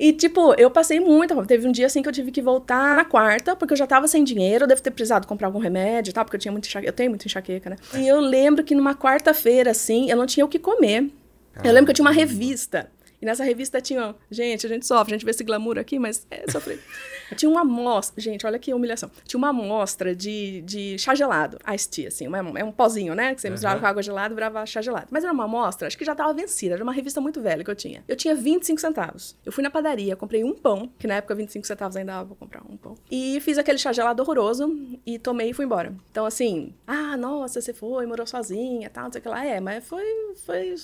E, tipo, eu passei muito. Teve um dia assim que eu tive que voltar na quarta, porque eu já tava sem dinheiro, eu devo ter precisado comprar algum remédio e tal, porque eu tinha muito enxaqueca. Eu tenho muito enxaqueca, né? É. E eu lembro que numa quarta-feira, assim, eu não tinha o que comer. Eu lembro que eu tinha uma revista. E nessa revista tinha, gente, a gente sofre, a gente vê esse glamour aqui, mas é sofrer. tinha uma amostra, gente, olha que humilhação. Tinha uma amostra de, de chá gelado, ice tea, assim, uma, é um pozinho, né? Que você uhum. com água gelada e virava chá gelado. Mas era uma amostra, acho que já estava vencida, era uma revista muito velha que eu tinha. Eu tinha 25 centavos. Eu fui na padaria, comprei um pão, que na época 25 centavos ainda dava pra comprar um pão. E fiz aquele chá gelado horroroso e tomei e fui embora. Então, assim, ah, nossa, você foi, morou sozinha, tal, não sei o que lá. É, mas foi, foi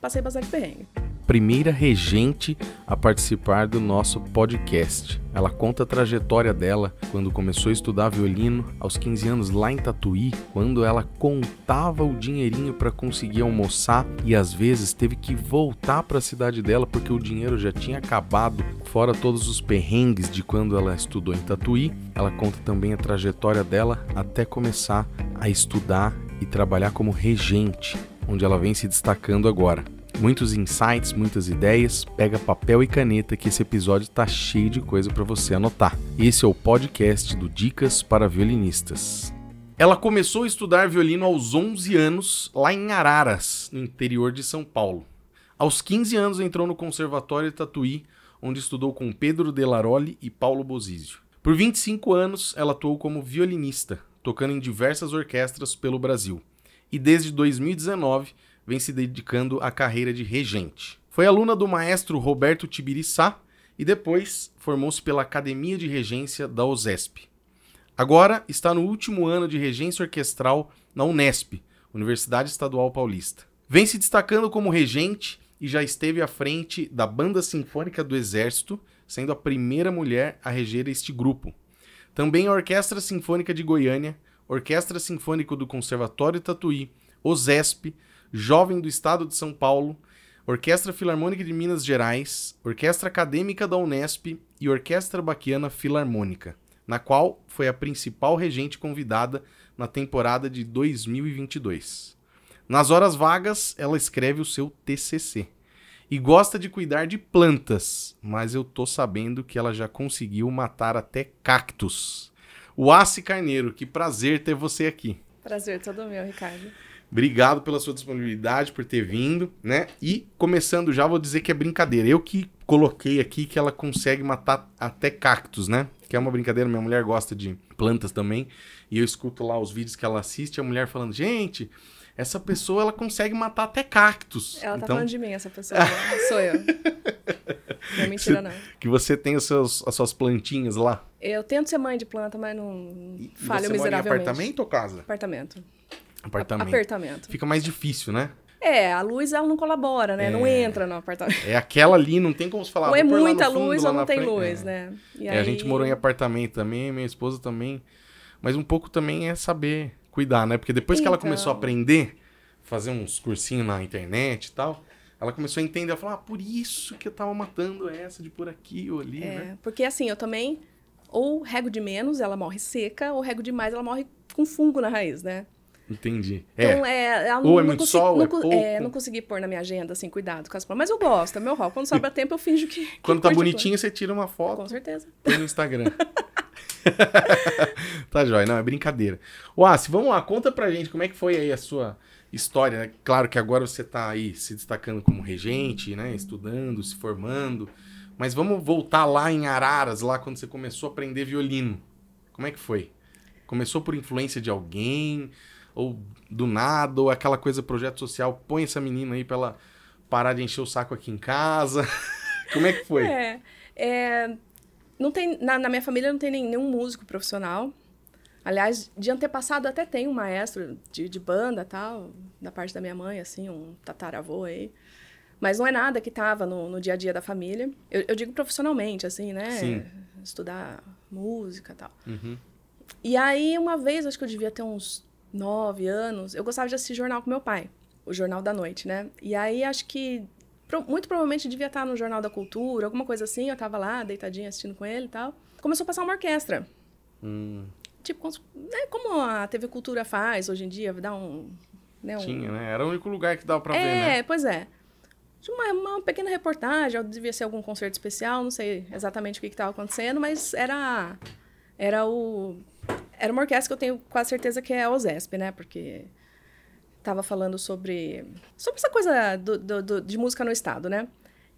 passei bastante perrengue. Primeira regente a participar do nosso podcast. Ela conta a trajetória dela quando começou a estudar violino aos 15 anos lá em Tatuí, quando ela contava o dinheirinho para conseguir almoçar e às vezes teve que voltar para a cidade dela porque o dinheiro já tinha acabado, fora todos os perrengues de quando ela estudou em Tatuí. Ela conta também a trajetória dela até começar a estudar e trabalhar como regente onde ela vem se destacando agora. Muitos insights, muitas ideias, pega papel e caneta que esse episódio tá cheio de coisa para você anotar. Esse é o podcast do Dicas para Violinistas. Ela começou a estudar violino aos 11 anos, lá em Araras, no interior de São Paulo. Aos 15 anos entrou no Conservatório Tatuí, onde estudou com Pedro Delaroli e Paulo Bozizio. Por 25 anos, ela atuou como violinista, tocando em diversas orquestras pelo Brasil e desde 2019 vem se dedicando à carreira de regente. Foi aluna do maestro Roberto Tibiriçá e depois formou-se pela Academia de Regência da OSESP. Agora está no último ano de regência orquestral na Unesp, Universidade Estadual Paulista. Vem se destacando como regente e já esteve à frente da Banda Sinfônica do Exército, sendo a primeira mulher a reger este grupo. Também a Orquestra Sinfônica de Goiânia, Orquestra Sinfônica do Conservatório Tatuí, OSESP, Jovem do Estado de São Paulo, Orquestra Filarmônica de Minas Gerais, Orquestra Acadêmica da Unesp e Orquestra Baquiana Filarmônica, na qual foi a principal regente convidada na temporada de 2022. Nas horas vagas, ela escreve o seu TCC e gosta de cuidar de plantas, mas eu tô sabendo que ela já conseguiu matar até cactos o Assi Carneiro. Que prazer ter você aqui. Prazer todo meu, Ricardo. Obrigado pela sua disponibilidade, por ter vindo, né? E começando já, vou dizer que é brincadeira. Eu que coloquei aqui que ela consegue matar até cactos, né? Que é uma brincadeira, minha mulher gosta de plantas também. E eu escuto lá os vídeos que ela assiste, a mulher falando, gente, essa pessoa ela consegue matar até cactos. Ela tá então... falando de mim, essa pessoa. Sou eu. Não é mentira, não. Que você tem os seus, as suas plantinhas lá? Eu tento ser mãe de planta, mas não falho você miseravelmente. Mora em apartamento ou casa? Apartamento. Apartamento. A apartamento. Fica mais difícil, né? É, a luz ela não colabora, né? É... Não entra no apartamento. É aquela ali, não tem como se falar. Ou ah, é muita fundo, luz ou não tem frente. luz, é. né? E é, aí... a gente morou em apartamento também, minha esposa também. Mas um pouco também é saber cuidar, né? Porque depois então... que ela começou a então. aprender, fazer uns cursinhos na internet e tal, ela começou a entender, ela falou, ah, por isso que eu tava matando essa de por aqui ou ali, é, né? Porque assim, eu também, ou rego de menos, ela morre seca, ou rego demais, ela morre com fungo na raiz, né? Entendi. É. Então, é, é ou é muito sol, não, é, é pouco. É, não consegui pôr na minha agenda, assim, cuidado com as Mas eu gosto, é meu rock Quando sobra tempo, eu finjo que... que Quando tá bonitinho, você tira uma foto. Com certeza. Põe no Instagram. tá jóia, não, é brincadeira. se vamos lá, conta pra gente como é que foi aí a sua história. Né? Claro que agora você tá aí se destacando como regente, né? Estudando, se formando. Mas vamos voltar lá em Araras, lá quando você começou a aprender violino. Como é que foi? Começou por influência de alguém? ou do nada, ou aquela coisa projeto social, põe essa menina aí pra ela parar de encher o saco aqui em casa. Como é que foi? É, é, não tem, na, na, minha família não tem nenhum músico profissional. Aliás, de antepassado até tem um maestro de, de banda tal, da parte da minha mãe, assim, um tataravô aí. Mas não é nada que tava no, no dia a dia da família. Eu, eu digo profissionalmente, assim, né? Sim. Estudar música e tal. Uhum. E aí, uma vez, acho que eu devia ter uns nove anos, eu gostava de assistir jornal com meu pai, o Jornal da Noite, né? E aí acho que muito provavelmente devia estar no Jornal da Cultura, alguma coisa assim. Eu tava lá, deitadinha, assistindo com ele e tal. Começou a passar uma orquestra. Hum. Tipo, né, como a TV Cultura faz hoje em dia, dá um, né, um... Tinha, né? Era o único lugar que dava pra é, ver, né? É, pois é. Uma, uma pequena reportagem, devia ser algum concerto especial, não sei exatamente o que estava acontecendo, mas era era o era uma orquestra que eu tenho quase certeza que é a OZESP, né? Porque estava falando sobre, sobre essa coisa do, do, do, de música no Estado, né?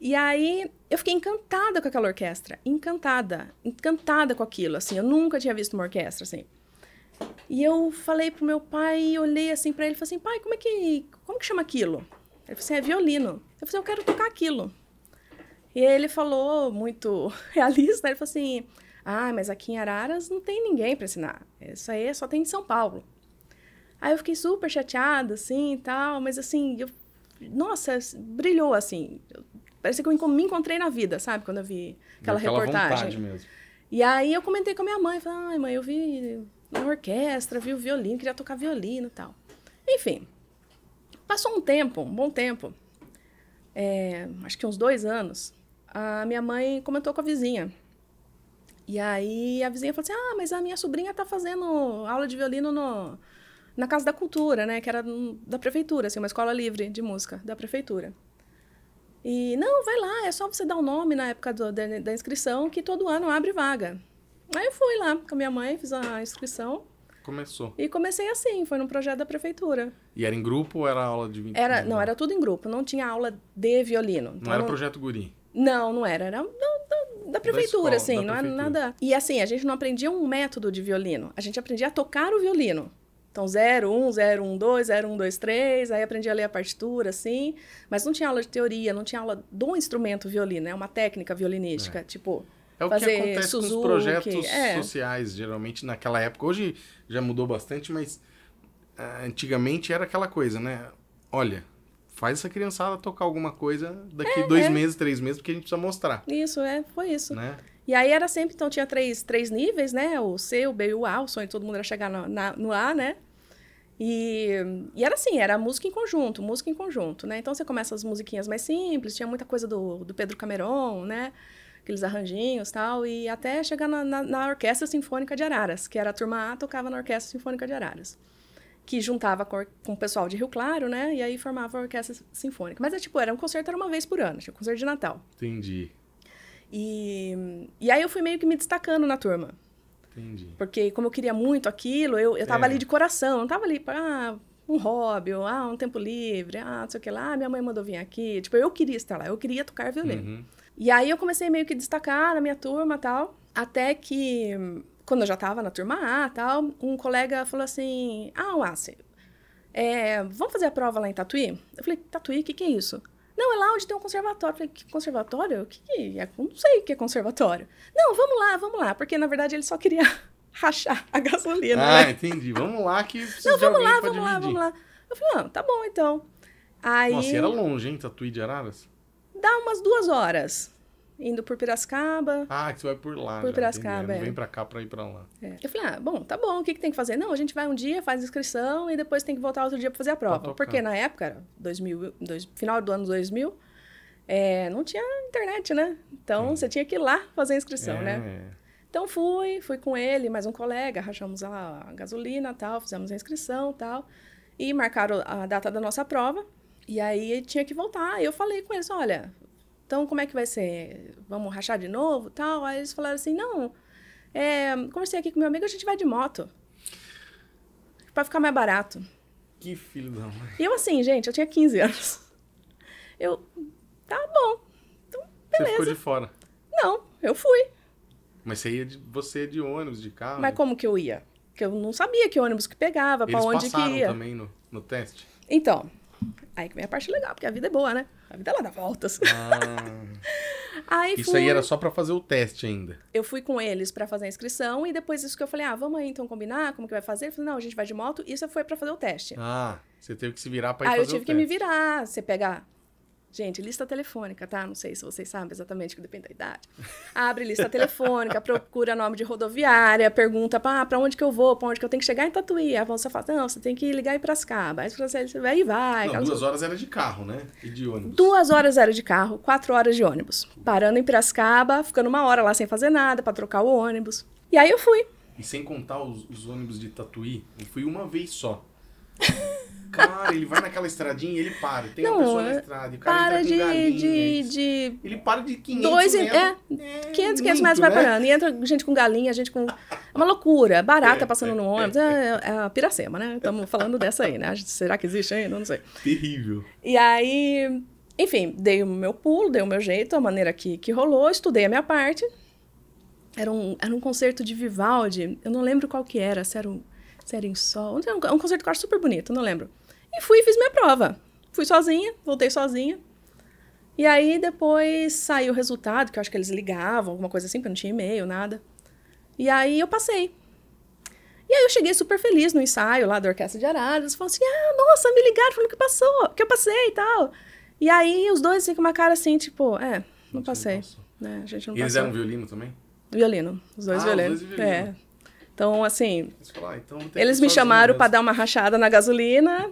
E aí eu fiquei encantada com aquela orquestra, encantada, encantada com aquilo, assim, eu nunca tinha visto uma orquestra assim. E eu falei pro meu pai, olhei assim para ele, e falei assim: "Pai, como é que, como é que chama aquilo?" Ele falou assim: "É violino". Eu falei assim: "Eu quero tocar aquilo". E ele falou muito realista, ele falou assim: ah, mas aqui em Araras não tem ninguém para ensinar. Isso aí é só tem em São Paulo. Aí eu fiquei super chateada, assim, e tal. Mas, assim, eu... Nossa, brilhou, assim. Parece que eu me encontrei na vida, sabe? Quando eu vi aquela, aquela reportagem. Mesmo. E aí eu comentei com a minha mãe. Falei, ai, mãe, eu vi na orquestra, vi o violino, queria tocar violino e tal. Enfim, passou um tempo, um bom tempo. É, acho que uns dois anos. A minha mãe comentou com a vizinha e aí a vizinha falou assim: Ah, mas a minha sobrinha tá fazendo aula de violino no, na Casa da Cultura, né? Que era da prefeitura, assim, uma escola livre de música da prefeitura. E não, vai lá, é só você dar o um nome na época do, da, da, inscrição, que todo ano abre vaga. Aí eu fui lá com a minha mãe, fiz a inscrição. Começou. E comecei assim, foi num projeto da prefeitura. E era em grupo ou era aula de... Era, não, era tudo em grupo, não tinha aula de violino. Então, não era então, projeto guri? Não, não era. Era da, da prefeitura, da assim. Da não é prefeitura. era nada. E assim, a gente não aprendia um método de violino. A gente aprendia a tocar o violino. Então, 0, 1, 0, 1, 2, 0, 1, 2, 3. Aí aprendi a ler a partitura, assim. Mas não tinha aula de teoria, não tinha aula do instrumento violino. É né? uma técnica violinística. É. Tipo, é o que acontece Suzuki, com os projetos é. sociais, geralmente naquela época. Hoje já mudou bastante, mas ah, antigamente era aquela coisa, né? Olha, faz essa criançada tocar alguma coisa daqui é, dois é. meses, três meses, porque a gente precisa mostrar. Isso, é, foi isso. Né? E aí era sempre, então tinha três, três níveis, né? O C, o B e o A, o sonho de todo mundo era chegar no, na, no A, né? E, e, era assim, era música em conjunto, música em conjunto, né? Então você começa as musiquinhas mais simples, tinha muita coisa do, do Pedro Cameron, né? Aqueles arranjinhos tal, e até chegar na, na, na Orquestra Sinfônica de Araras, que era a turma A, tocava na Orquestra Sinfônica de Araras que juntava com, o pessoal de Rio Claro, né? E aí formava a orquestra sinfônica. Mas é tipo, era um concerto era uma vez por ano, tinha um concerto de Natal. Entendi. E, e aí eu fui meio que me destacando na turma. Entendi. Porque como eu queria muito aquilo, eu, eu tava é. ali de coração, não tava ali para ah, um hobby, ou, ah, um tempo livre, ah, não sei o que lá, ah, minha mãe mandou vir aqui. Tipo, eu queria estar lá, eu queria tocar violino. Uhum. E aí eu comecei meio que destacar na minha turma tal, até que quando eu já estava na turma A tal, um colega falou assim: Ah, Wassi, é, vamos fazer a prova lá em Tatuí? Eu falei: Tatuí, o que, que é isso? Não, é lá onde tem um conservatório. Eu falei: Que conservatório? O que, que é? Eu não sei o que é conservatório. Não, vamos lá, vamos lá. Porque na verdade ele só queria rachar a gasolina. Ah, né? entendi. Vamos lá que. Não, vamos lá, vamos dividir. lá, vamos lá. Eu falei: Não, ah, tá bom então. Aí... Nossa, era longe, hein, Tatuí de Araras? Dá umas duas horas indo por Piracicaba. Ah, que você vai por lá. Por já, Piracicaba, é. Não vem pra cá pra ir pra lá. É. Eu falei, ah, bom, tá bom, o que, que tem que fazer? Não, a gente vai um dia, faz inscrição e depois tem que voltar outro dia pra fazer a prova. Porque na época, 2000, dois, final do ano 2000, é, não tinha internet, né? Então, Sim. você tinha que ir lá fazer a inscrição, né? é. né? Então, fui, fui com ele, mais um colega, rachamos a gasolina tal, fizemos a inscrição tal. E marcaram a data da nossa prova. E aí, tinha que voltar. E eu falei com eles, olha, então, como é que vai ser? Vamos rachar de novo tal? Aí eles falaram assim, não, é, conversei aqui com meu amigo, a gente vai de moto. para ficar mais barato. Que filho da mãe. E eu assim, gente, eu tinha 15 anos. Eu, tá bom. Então, beleza. Você ficou de fora? Não, eu fui. Mas você ia de, você de ônibus, de carro? Mas como que eu ia? Porque eu não sabia que ônibus que pegava, para onde que ia. Eles passaram também no, no teste? Então, Aí que vem a parte legal, porque a vida é boa, né? A vida ela dá voltas. Ah, aí isso fui... aí era só para fazer o teste ainda. Eu fui com eles para fazer a inscrição e depois isso que eu falei, ah, vamos aí então combinar como que vai fazer. Ele falou, não, a gente vai de moto. Isso foi para fazer o teste. Ah, você teve que se virar para ir aí fazer o teste. Aí eu tive que me virar. Você pega Gente, lista telefônica, tá? Não sei se vocês sabem exatamente, que depende da idade. Abre lista telefônica, procura nome de rodoviária, pergunta ah, para onde que eu vou, para onde que eu tenho que chegar em Tatuí. Aí você fala, não, você tem que ligar em Piracicaba. Aí você vai assim, e vai. Não, duas horas era de carro, né? E de ônibus. Duas horas era de carro, quatro horas de ônibus. Parando em Piracicaba, ficando uma hora lá sem fazer nada, para trocar o ônibus. E aí eu fui. E sem contar os, os ônibus de Tatuí, eu fui uma vez só. Cara, ele vai naquela estradinha e ele para. Tem não, uma pessoa na é, estrada. E o cara para de, de, de, Ele para de 500 dois, metros. É, é 500, 500 metros vai né? parando. E entra gente com galinha, gente com... É uma loucura. Barata é, passando é, no é, ônibus. É, a Piracema, né? Estamos falando dessa aí, né? Será que existe ainda? Não sei. Terrível. E aí... Enfim, dei o meu pulo, dei o meu jeito, a maneira que, que rolou. Estudei a minha parte. Era um, era um concerto de Vivaldi. Eu não lembro qual que era. Se era um... Se era em sol. Um, um concerto que eu acho super bonito, não lembro. E fui e fiz minha prova. Fui sozinha, voltei sozinha. E aí depois saiu o resultado, que eu acho que eles ligavam, alguma coisa assim, porque não tinha e-mail, nada. E aí eu passei. E aí eu cheguei super feliz no ensaio lá da Orquestra de Araras, falando assim, ah, nossa, me ligaram, falando que passou, que eu passei e tal. E aí os dois assim, com uma cara assim, tipo, é, não, não passei. Não é a gente não e eles eram violino também? Violino, os dois ah, violinos. Violino. É, então, assim, ah, então eles me chamaram para dar uma rachada na gasolina,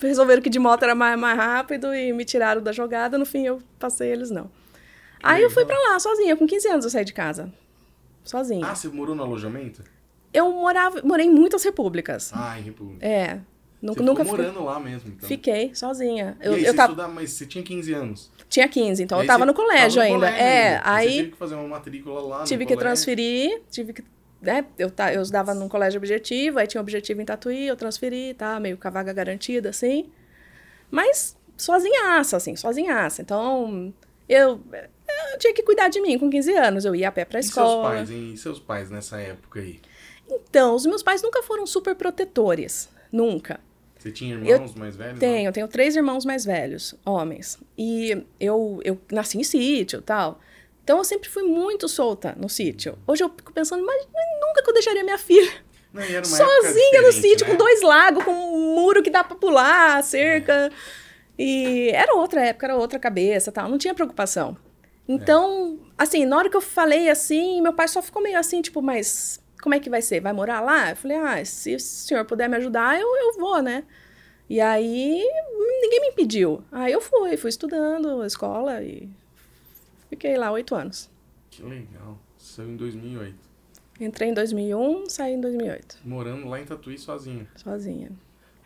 resolveram que de moto era mais, mais rápido e me tiraram da jogada. No fim, eu passei eles, não. Aí, eu fui então? para lá sozinha, com 15 anos eu saí de casa. Sozinha. Ah, você morou no alojamento? Eu morava, morei em muitas repúblicas. Ah, em república. É. Nunca, você nunca ficou morando fiquei... lá mesmo, então. Fiquei, sozinha. Eu, e aí, eu você tava... estudava, mas você tinha 15 anos? Tinha 15, então eu tava no colégio tava no ainda. Colégio, é, aí... Você teve que fazer uma matrícula lá Tive que colégio. transferir, tive que né? Eu, tá, eu dava num colégio objetivo, aí tinha um objetivo em Tatuí, eu transferi, tá? Meio com a vaga garantida, assim. Mas sozinhaça, assim, sozinhaça. Então, eu, eu tinha que cuidar de mim com 15 anos. Eu ia a pé pra e escola. Seus pais, e seus pais nessa época aí? Então, os meus pais nunca foram super protetores. Nunca. Você tinha irmãos eu mais velhos? Tenho, não? tenho três irmãos mais velhos, homens. E eu, eu nasci em sítio tal. Então eu sempre fui muito solta no sítio. Hoje eu fico pensando, mas nunca que eu deixaria minha filha sozinha no sítio, né? com dois lagos, com um muro que dá para pular, cerca. É. E era outra época, era outra cabeça, tal. Não tinha preocupação. É. Então, é. assim, na hora que eu falei assim, meu pai só ficou meio assim, tipo, mas como é que vai ser? Vai morar lá? Eu falei, ah, se o senhor puder me ajudar, eu, eu vou, né? E aí, ninguém me impediu. Aí eu fui, fui estudando escola e Fiquei lá oito anos. Que legal. Saiu em 2008. Entrei em 2001, saí em 2008. Morando lá em Tatuí sozinha. Sozinha.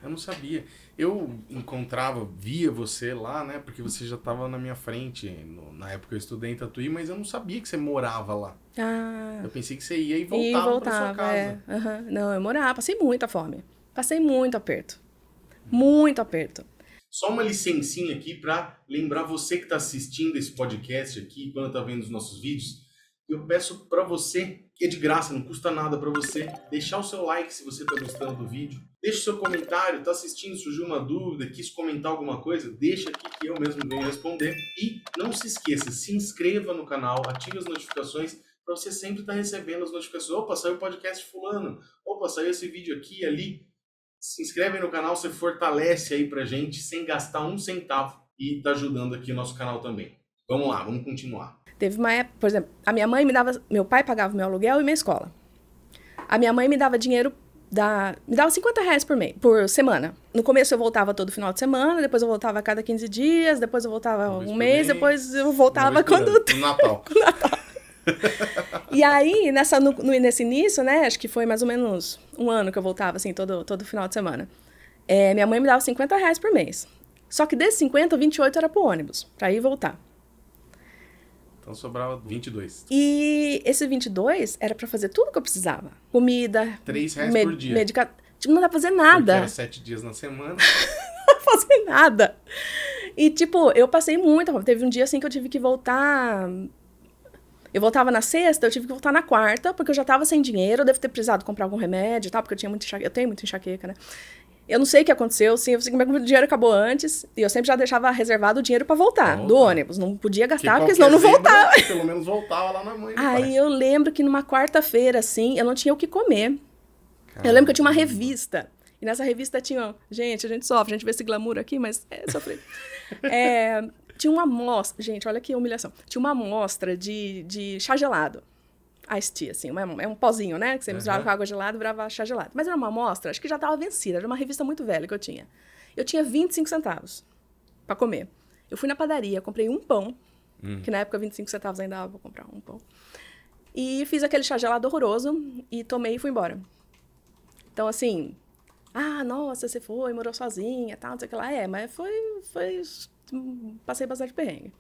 Eu não sabia. Eu encontrava, via você lá, né? Porque você já estava na minha frente. No, na época eu estudei em Tatuí, mas eu não sabia que você morava lá. Ah. Eu pensei que você ia e voltava, e voltava sua é. casa. Uhum. Não, eu morava. Passei muita fome. Passei muito aperto. Muito aperto. Só uma licencinha aqui para lembrar você que está assistindo esse podcast aqui, quando está vendo os nossos vídeos, eu peço para você, que é de graça, não custa nada para você, deixar o seu like se você está gostando do vídeo. deixe o seu comentário, está assistindo, surgiu uma dúvida, quis comentar alguma coisa, deixa aqui que eu mesmo venho responder. E não se esqueça, se inscreva no canal, ative as notificações para você sempre estar tá recebendo as notificações. Opa, saiu o podcast fulano, opa, saiu esse vídeo aqui e ali se inscreve no canal, você fortalece aí pra gente sem gastar um centavo e tá ajudando aqui o nosso canal também. Vamos lá, vamos continuar. Teve uma época, por exemplo, a minha mãe me dava, meu pai pagava meu aluguel e minha escola. A minha mãe me dava dinheiro da, me dava 50 reais por, mês, por semana. No começo eu voltava todo final de semana, depois eu voltava a cada 15 dias, depois eu voltava um mês, mês, depois eu voltava quando. No Natal. no Natal. e aí, nessa, no, nesse início, né? Acho que foi mais ou menos um ano que eu voltava, assim, todo, todo final de semana. É, minha mãe me dava 50 reais por mês. Só que desses 50, 28 era pro ônibus, pra ir e voltar. Então sobrava 22. E esse 22 era para fazer tudo que eu precisava. Comida. 3 reais por dia. Medica... Tipo, não dá pra fazer nada. Porque era 7 dias na semana. não dá pra fazer nada. E, tipo, eu passei muito. Teve um dia, assim, que eu tive que voltar eu voltava na sexta, eu tive que voltar na quarta, porque eu já tava sem dinheiro, eu devo ter precisado comprar algum remédio e tal, porque eu tinha muito enxaqueca, eu tenho muito enxaqueca, né? Eu não sei o que aconteceu, sim, eu sei que meu dinheiro acabou antes, e eu sempre já deixava reservado o dinheiro para voltar Opa. do ônibus, não podia gastar, porque senão não voltava. Né? pelo menos voltava lá na mãe. Aí pai. eu lembro que numa quarta-feira, assim, eu não tinha o que comer. Caramba. Eu lembro que eu tinha uma revista. E nessa revista tinha, gente, a gente sofre, a gente vê esse glamour aqui, mas é sofrer. é, tinha uma amostra. Gente, olha que humilhação. Tinha uma amostra de, de chá gelado. Ice tea, assim, é um pozinho, né? Que você uhum. misturava com água gelada e virava chá gelado. Mas era uma amostra, acho que já estava vencida, era uma revista muito velha que eu tinha. Eu tinha 25 centavos para comer. Eu fui na padaria, comprei um pão, hum. que na época 25 centavos ainda dava comprar um pão. E fiz aquele chá gelado horroroso e tomei e fui embora. Então, assim, ah, nossa, você foi, morou sozinha, tal, não sei o que lá. É, mas foi, foi passei bastante perrengue.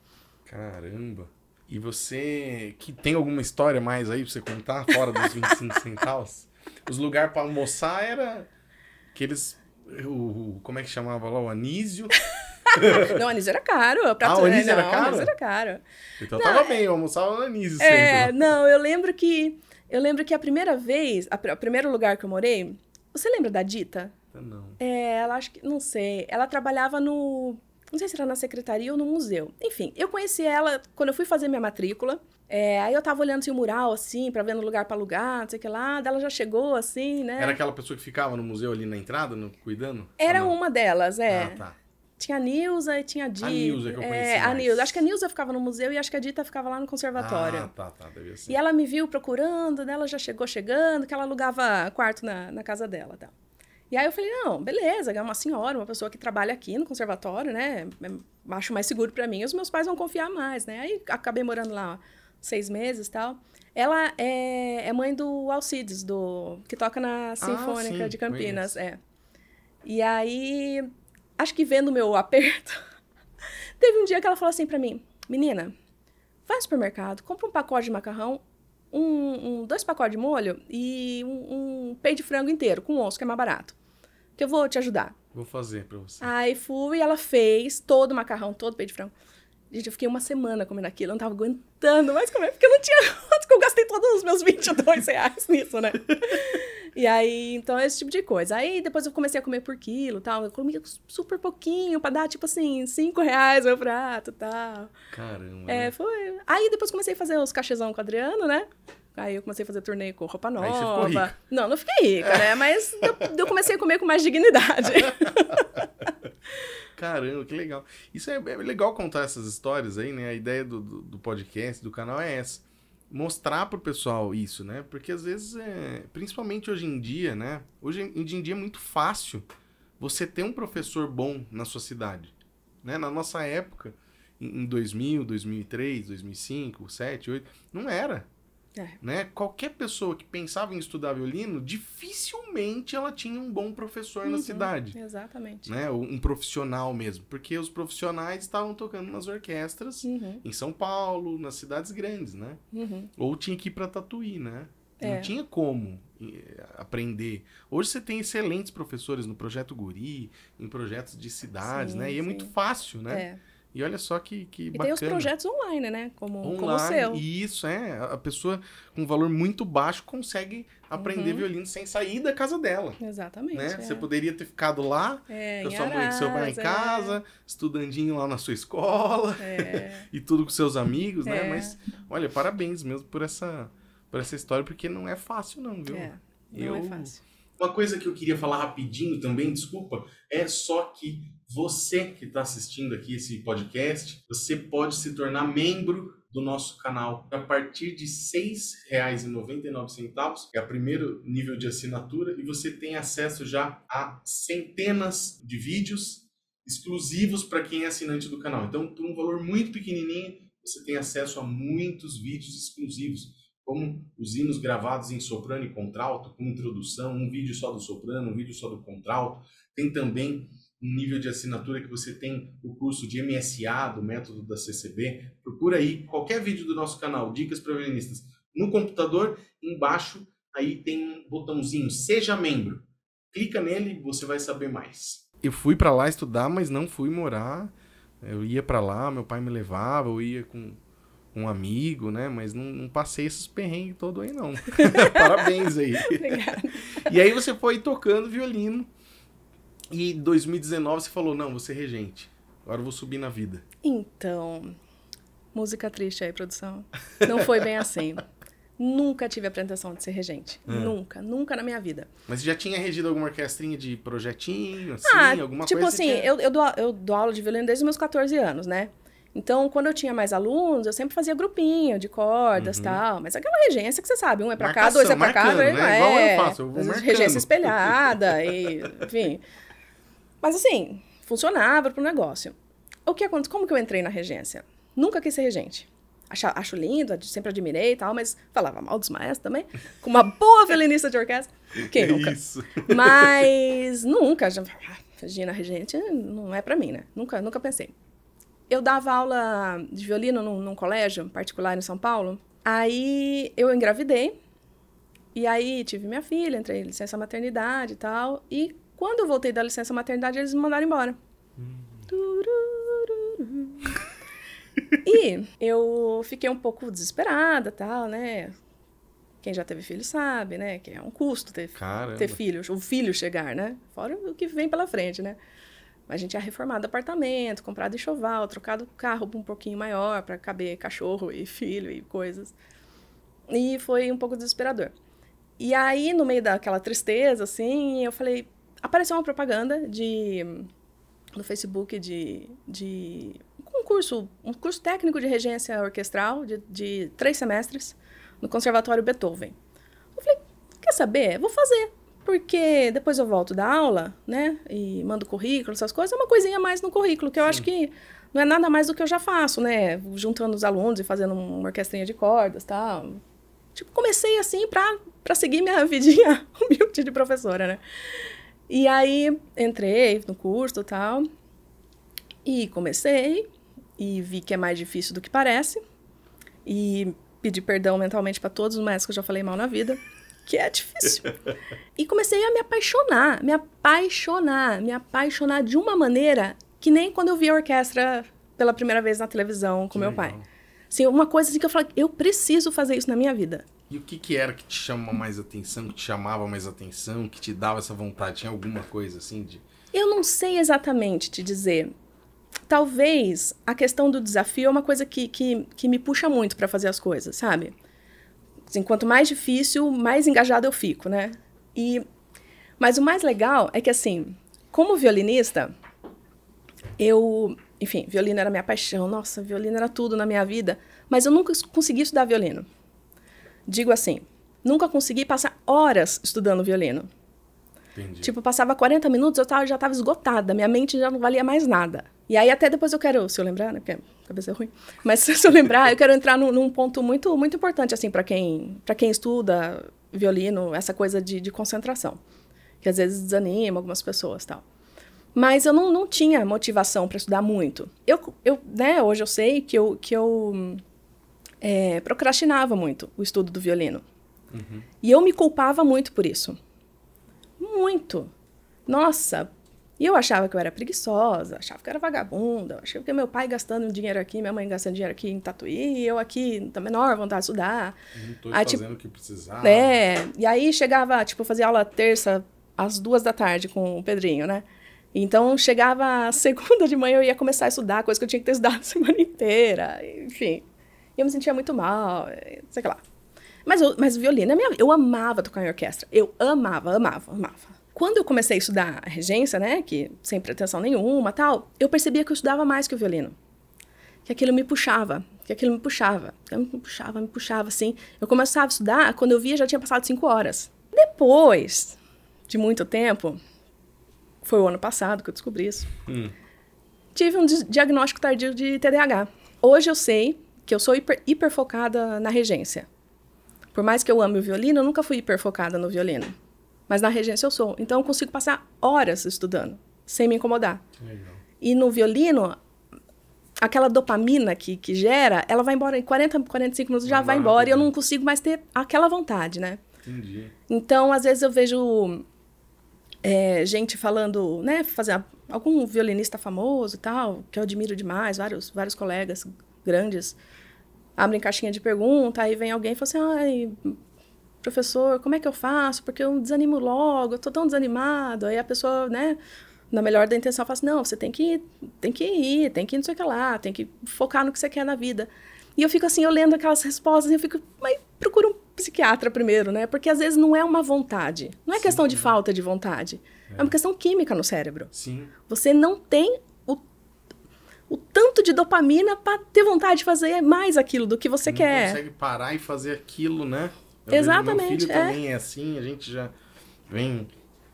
Caramba! E você que tem alguma história mais aí pra você contar, fora dos 25 centavos? Os lugares para almoçar era aqueles. O, como é que chamava lá? O Anísio? não, anísio era caro. ah, o anísio era, caro? anísio era caro? Então não, tava bem, eu almoçava no anísio é, né? não, eu lembro que... Eu lembro que a primeira vez, a, o primeiro lugar que eu morei... Você lembra da Dita? Não. É, ela acho que... Não sei. Ela trabalhava no não sei se era na secretaria ou no museu. Enfim, eu conheci ela quando eu fui fazer minha matrícula. É, aí eu tava olhando assim, o mural, assim, pra vendo lugar pra lugar, não sei o que lá. Ela já chegou, assim, né? Era aquela pessoa que ficava no museu ali na entrada, no, cuidando? Era uma delas, é. Ah, tá. Tinha a Nilza e tinha a Dita. A Nilza que eu conheci. É, mais. a Nilza. Acho que a Nilza ficava no museu e acho que a Dita ficava lá no conservatório. Ah, tá, tá, devia ser. E ela me viu procurando, né? ela já chegou chegando, que ela alugava quarto na, na casa dela tá? E aí eu falei, não, beleza, é uma senhora, uma pessoa que trabalha aqui no conservatório, né? É, acho mais seguro para mim, os meus pais vão confiar mais, né? Aí acabei morando lá seis meses e tal. Ela é, é, mãe do Alcides, do, que toca na ah, Sinfônica ah, sim, de Campinas. É. E aí, acho que vendo o meu aperto, teve um dia que ela falou assim para mim, menina, vai ao supermercado, compra um pacote de macarrão um, um, dois pacotes de molho e um, um peito de frango inteiro, com osso, que é mais barato. Que eu vou te ajudar. Vou fazer pra você. Aí fui, e ela fez todo o macarrão, todo o peito de frango. Gente, eu fiquei uma semana comendo aquilo, eu não tava aguentando mais comer, porque eu não tinha quanto que eu gastei todos os meus 22 reais nisso, né? e aí, então, é esse tipo de coisa. Aí, depois eu comecei a comer por quilo tal, eu comia super pouquinho, pra dar, tipo assim, 5 reais meu prato tal. Caramba. É, né? foi... Aí, depois comecei a fazer os cachezão com o Adriano, né? Aí eu comecei a fazer turnê com roupa nova. Aí você ficou rica. Não, não fiquei rica, né? Mas eu, eu comecei a comer com mais dignidade. Caramba, que legal. Isso é, é, legal contar essas histórias aí, né? A ideia do, do, do podcast, do canal é essa. Mostrar pro pessoal isso, né? Porque às vezes, é, principalmente hoje em dia, né? Hoje em dia é muito fácil você ter um professor bom na sua cidade. Né? Na nossa época, em 2000, 2003, 2005, 2007, 2008, não era. É. Né? Qualquer pessoa que pensava em estudar violino, dificilmente ela tinha um bom professor uhum, na cidade. Exatamente. Né? Um profissional mesmo. Porque os profissionais estavam tocando nas orquestras uhum. em São Paulo, nas cidades grandes, né? Uhum. Ou tinha que ir para Tatuí, né? É. Não tinha como eh, aprender. Hoje você tem excelentes professores no Projeto Guri, em projetos de cidades, sim, né? E é muito fácil, né? É e olha só que, que e bacana. E tem os projetos online, né? Como, online, como o seu. Isso, é. A pessoa com valor muito baixo consegue aprender uhum. violino sem sair da casa dela. Exatamente. Né? É. Você poderia ter ficado lá, é, com a sua Arás, mãe e seu pai em é. casa, é. estudandinho lá na sua escola, é. e tudo com seus amigos, né? É. Mas, olha, parabéns mesmo por essa, por essa história, porque não é fácil não, viu? É, não Eu... é fácil uma coisa que eu queria falar rapidinho também, desculpa, é só que você que está assistindo aqui esse podcast, você pode se tornar membro do nosso canal a partir de R$ 6,99, é o primeiro nível de assinatura, e você tem acesso já a centenas de vídeos exclusivos para quem é assinante do canal. Então, por um valor muito pequenininho, você tem acesso a muitos vídeos exclusivos como os hinos gravados em soprano e contralto, com introdução, um vídeo só do soprano, um vídeo só do contralto. Tem também um nível de assinatura que você tem o curso de MSA, do método da CCB. Procura aí qualquer vídeo do nosso canal, Dicas para Violinistas. No computador, embaixo, aí tem um botãozinho, seja membro. Clica nele você vai saber mais. Eu fui para lá estudar, mas não fui morar. Eu ia para lá, meu pai me levava, eu ia com um amigo, né? Mas não, não passei esses perrengues todo aí, não. Parabéns aí. E aí você foi tocando violino. E em 2019 você falou, não, você regente. Agora eu vou subir na vida. Então, música triste aí, produção. Não foi bem assim. Nunca tive a pretensão de ser regente. É. Nunca, nunca na minha vida. Mas já tinha regido alguma orquestrinha de projetinho, assim, ah, alguma tipo coisa? Tipo assim, eu, eu, dou, eu dou aula de violino desde os meus 14 anos, né? Então, quando eu tinha mais alunos, eu sempre fazia grupinho de cordas e uhum. tal. Mas aquela regência que você sabe, um é para cá, dois é para cá, né? é, igual eu é, faço, eu vou regência espelhada, e, enfim. Mas assim, funcionava pro negócio. O que aconteceu? Como que eu entrei na regência? Nunca quis ser regente. Acho, acho lindo, sempre admirei e tal, mas falava mal dos maestros também. Com uma boa violinista de orquestra. Quem nunca? Isso. Mas nunca. Já, ah, Gina Regente não é para mim, né? Nunca, nunca pensei eu dava aula de violino num, num colégio particular em São Paulo. Aí eu engravidei. E aí tive minha filha, entrei em licença maternidade e tal. E quando eu voltei da licença maternidade, eles me mandaram embora. E eu fiquei um pouco desesperada, tal, né? Quem já teve filho sabe, né? Que é um custo ter, ter filho, o filho chegar, né? Fora o que vem pela frente, né? A gente tinha reformado apartamento, comprado enxoval, trocado o carro para um pouquinho maior para caber cachorro e filho e coisas. E foi um pouco desesperador. E aí, no meio daquela tristeza, assim, eu falei. Apareceu uma propaganda de no Facebook de, de um curso, um curso técnico de regência orquestral de, de três semestres no Conservatório Beethoven. Eu falei, quer saber? Vou fazer. Porque depois eu volto da aula, né? E mando currículo, essas coisas, é uma coisinha a mais no currículo, que eu Sim. acho que não é nada mais do que eu já faço, né? Juntando os alunos e fazendo uma orquestrinha de cordas, tal. Tá? Tipo, comecei assim pra, pra seguir minha vidinha humilde de professora, né? E aí entrei no curso e tal. E comecei e vi que é mais difícil do que parece. E pedi perdão mentalmente para todos os maestros que eu já falei mal na vida que é difícil. E comecei a me apaixonar, me apaixonar, me apaixonar de uma maneira que nem quando eu vi a orquestra pela primeira vez na televisão com que meu legal. pai. Assim, uma coisa assim que eu falei, eu preciso fazer isso na minha vida. E o que, que era que te chamava mais atenção, que te chamava mais atenção, que te dava essa vontade? Tinha alguma coisa assim de. Eu não sei exatamente te dizer. Talvez a questão do desafio é uma coisa que, que, que me puxa muito para fazer as coisas, sabe? Assim, quanto mais difícil, mais engajado eu fico, né? E, mas o mais legal é que, assim, como violinista, eu... Enfim, violino era minha paixão. Nossa, violino era tudo na minha vida. Mas eu nunca consegui estudar violino. Digo assim, nunca consegui passar horas estudando violino. Entendi. Tipo, passava 40 minutos, eu tava, já estava esgotada. Minha mente já não valia mais nada. E aí até depois eu quero, se eu lembrar, né, porque cabeça é ruim, mas se eu lembrar, eu quero entrar num, num, ponto muito muito importante assim para quem para quem estuda violino, essa coisa de, de, concentração, que às vezes desanima algumas pessoas, tal. Mas eu não, não tinha motivação para estudar muito. Eu, eu, né, hoje eu sei que eu, que eu é, procrastinava muito o estudo do violino. Uhum. E eu me culpava muito por isso. Muito. Nossa, e eu achava que eu era preguiçosa, achava que eu era vagabunda, achava que meu pai gastando dinheiro aqui, minha mãe gastando dinheiro aqui em Tatuí, e eu aqui, da menor vontade de estudar. Não tô aí, tipo, fazendo o que precisava. É, e aí chegava, tipo, eu fazia aula terça às duas da tarde com o Pedrinho, né? Então, chegava segunda de manhã, eu ia começar a estudar, coisa que eu tinha que ter estudado a semana inteira, enfim. E eu me sentia muito mal, sei lá. Mas, eu, mas o violino, é minha, eu amava tocar em orquestra. Eu amava, amava, amava quando eu comecei a estudar a regência, né, que sem pretensão nenhuma, tal, eu percebia que eu estudava mais que o violino. Que aquilo me puxava, que aquilo me puxava, então me puxava, me puxava assim. Eu começava a estudar, quando eu via já tinha passado cinco horas. Depois de muito tempo, foi o ano passado que eu descobri isso. Hum. Tive um diagnóstico tardio de TDAH. Hoje eu sei que eu sou hiper, hiper focada na regência. Por mais que eu ame o violino, eu nunca fui hiper focada no violino. Mas na regência eu sou. Então eu consigo passar horas estudando, sem me incomodar. Legal. E no violino, aquela dopamina que, que gera, ela vai embora em 40, 45 minutos, já vai, vai embora e eu não consigo mais ter aquela vontade, né? Entendi. Então, às vezes eu vejo é, gente falando, né, fazer algum violinista famoso e tal, que eu admiro demais, vários, vários colegas grandes, abrem caixinha de pergunta, aí vem alguém e fala assim, ai, professor, como é que eu faço? Porque eu desanimo logo, eu tô tão desanimado. Aí a pessoa, né, na melhor da intenção, fala assim: não, você tem que ir, tem que ir, tem que ir não sei o que lá, tem que focar no que você quer na vida. E eu fico assim, eu lendo aquelas respostas, eu fico, mas procura um psiquiatra primeiro, né? Porque às vezes não é uma vontade, não é Sim, questão de falta de vontade, é. é. uma questão química no cérebro. Sim. Você não tem o, o tanto de dopamina para ter vontade de fazer mais aquilo do que você não quer. Consegue parar e fazer aquilo, né? Eu Exatamente. Vejo, é. também é assim, a gente já vem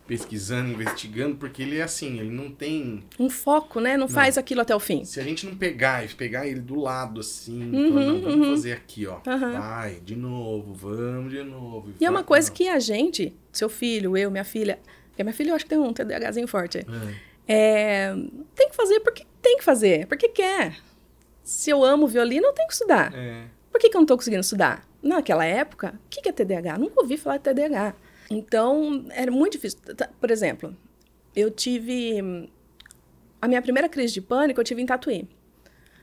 pesquisando, investigando, porque ele é assim, ele não tem. Um foco, né? Não, não, faz aquilo até o fim. Se a gente não pegar, pegar ele do lado assim, uhum, não, vamos uhum. fazer aqui, ó. Uhum. Vai, de novo, vamos de novo. E, e é uma coisa que a gente, seu filho, eu, minha filha. Porque minha filha eu acho que tem um TDAHzinho forte. É. É, tem que fazer porque tem que fazer, porque quer. Se eu amo violino, eu tenho que estudar. É. Por que, que eu não estou conseguindo estudar? Naquela época, o que, que é TDAH? Nunca ouvi falar de TDAH. Então, era muito difícil. Por exemplo, eu tive. A minha primeira crise de pânico eu tive em Tatuí.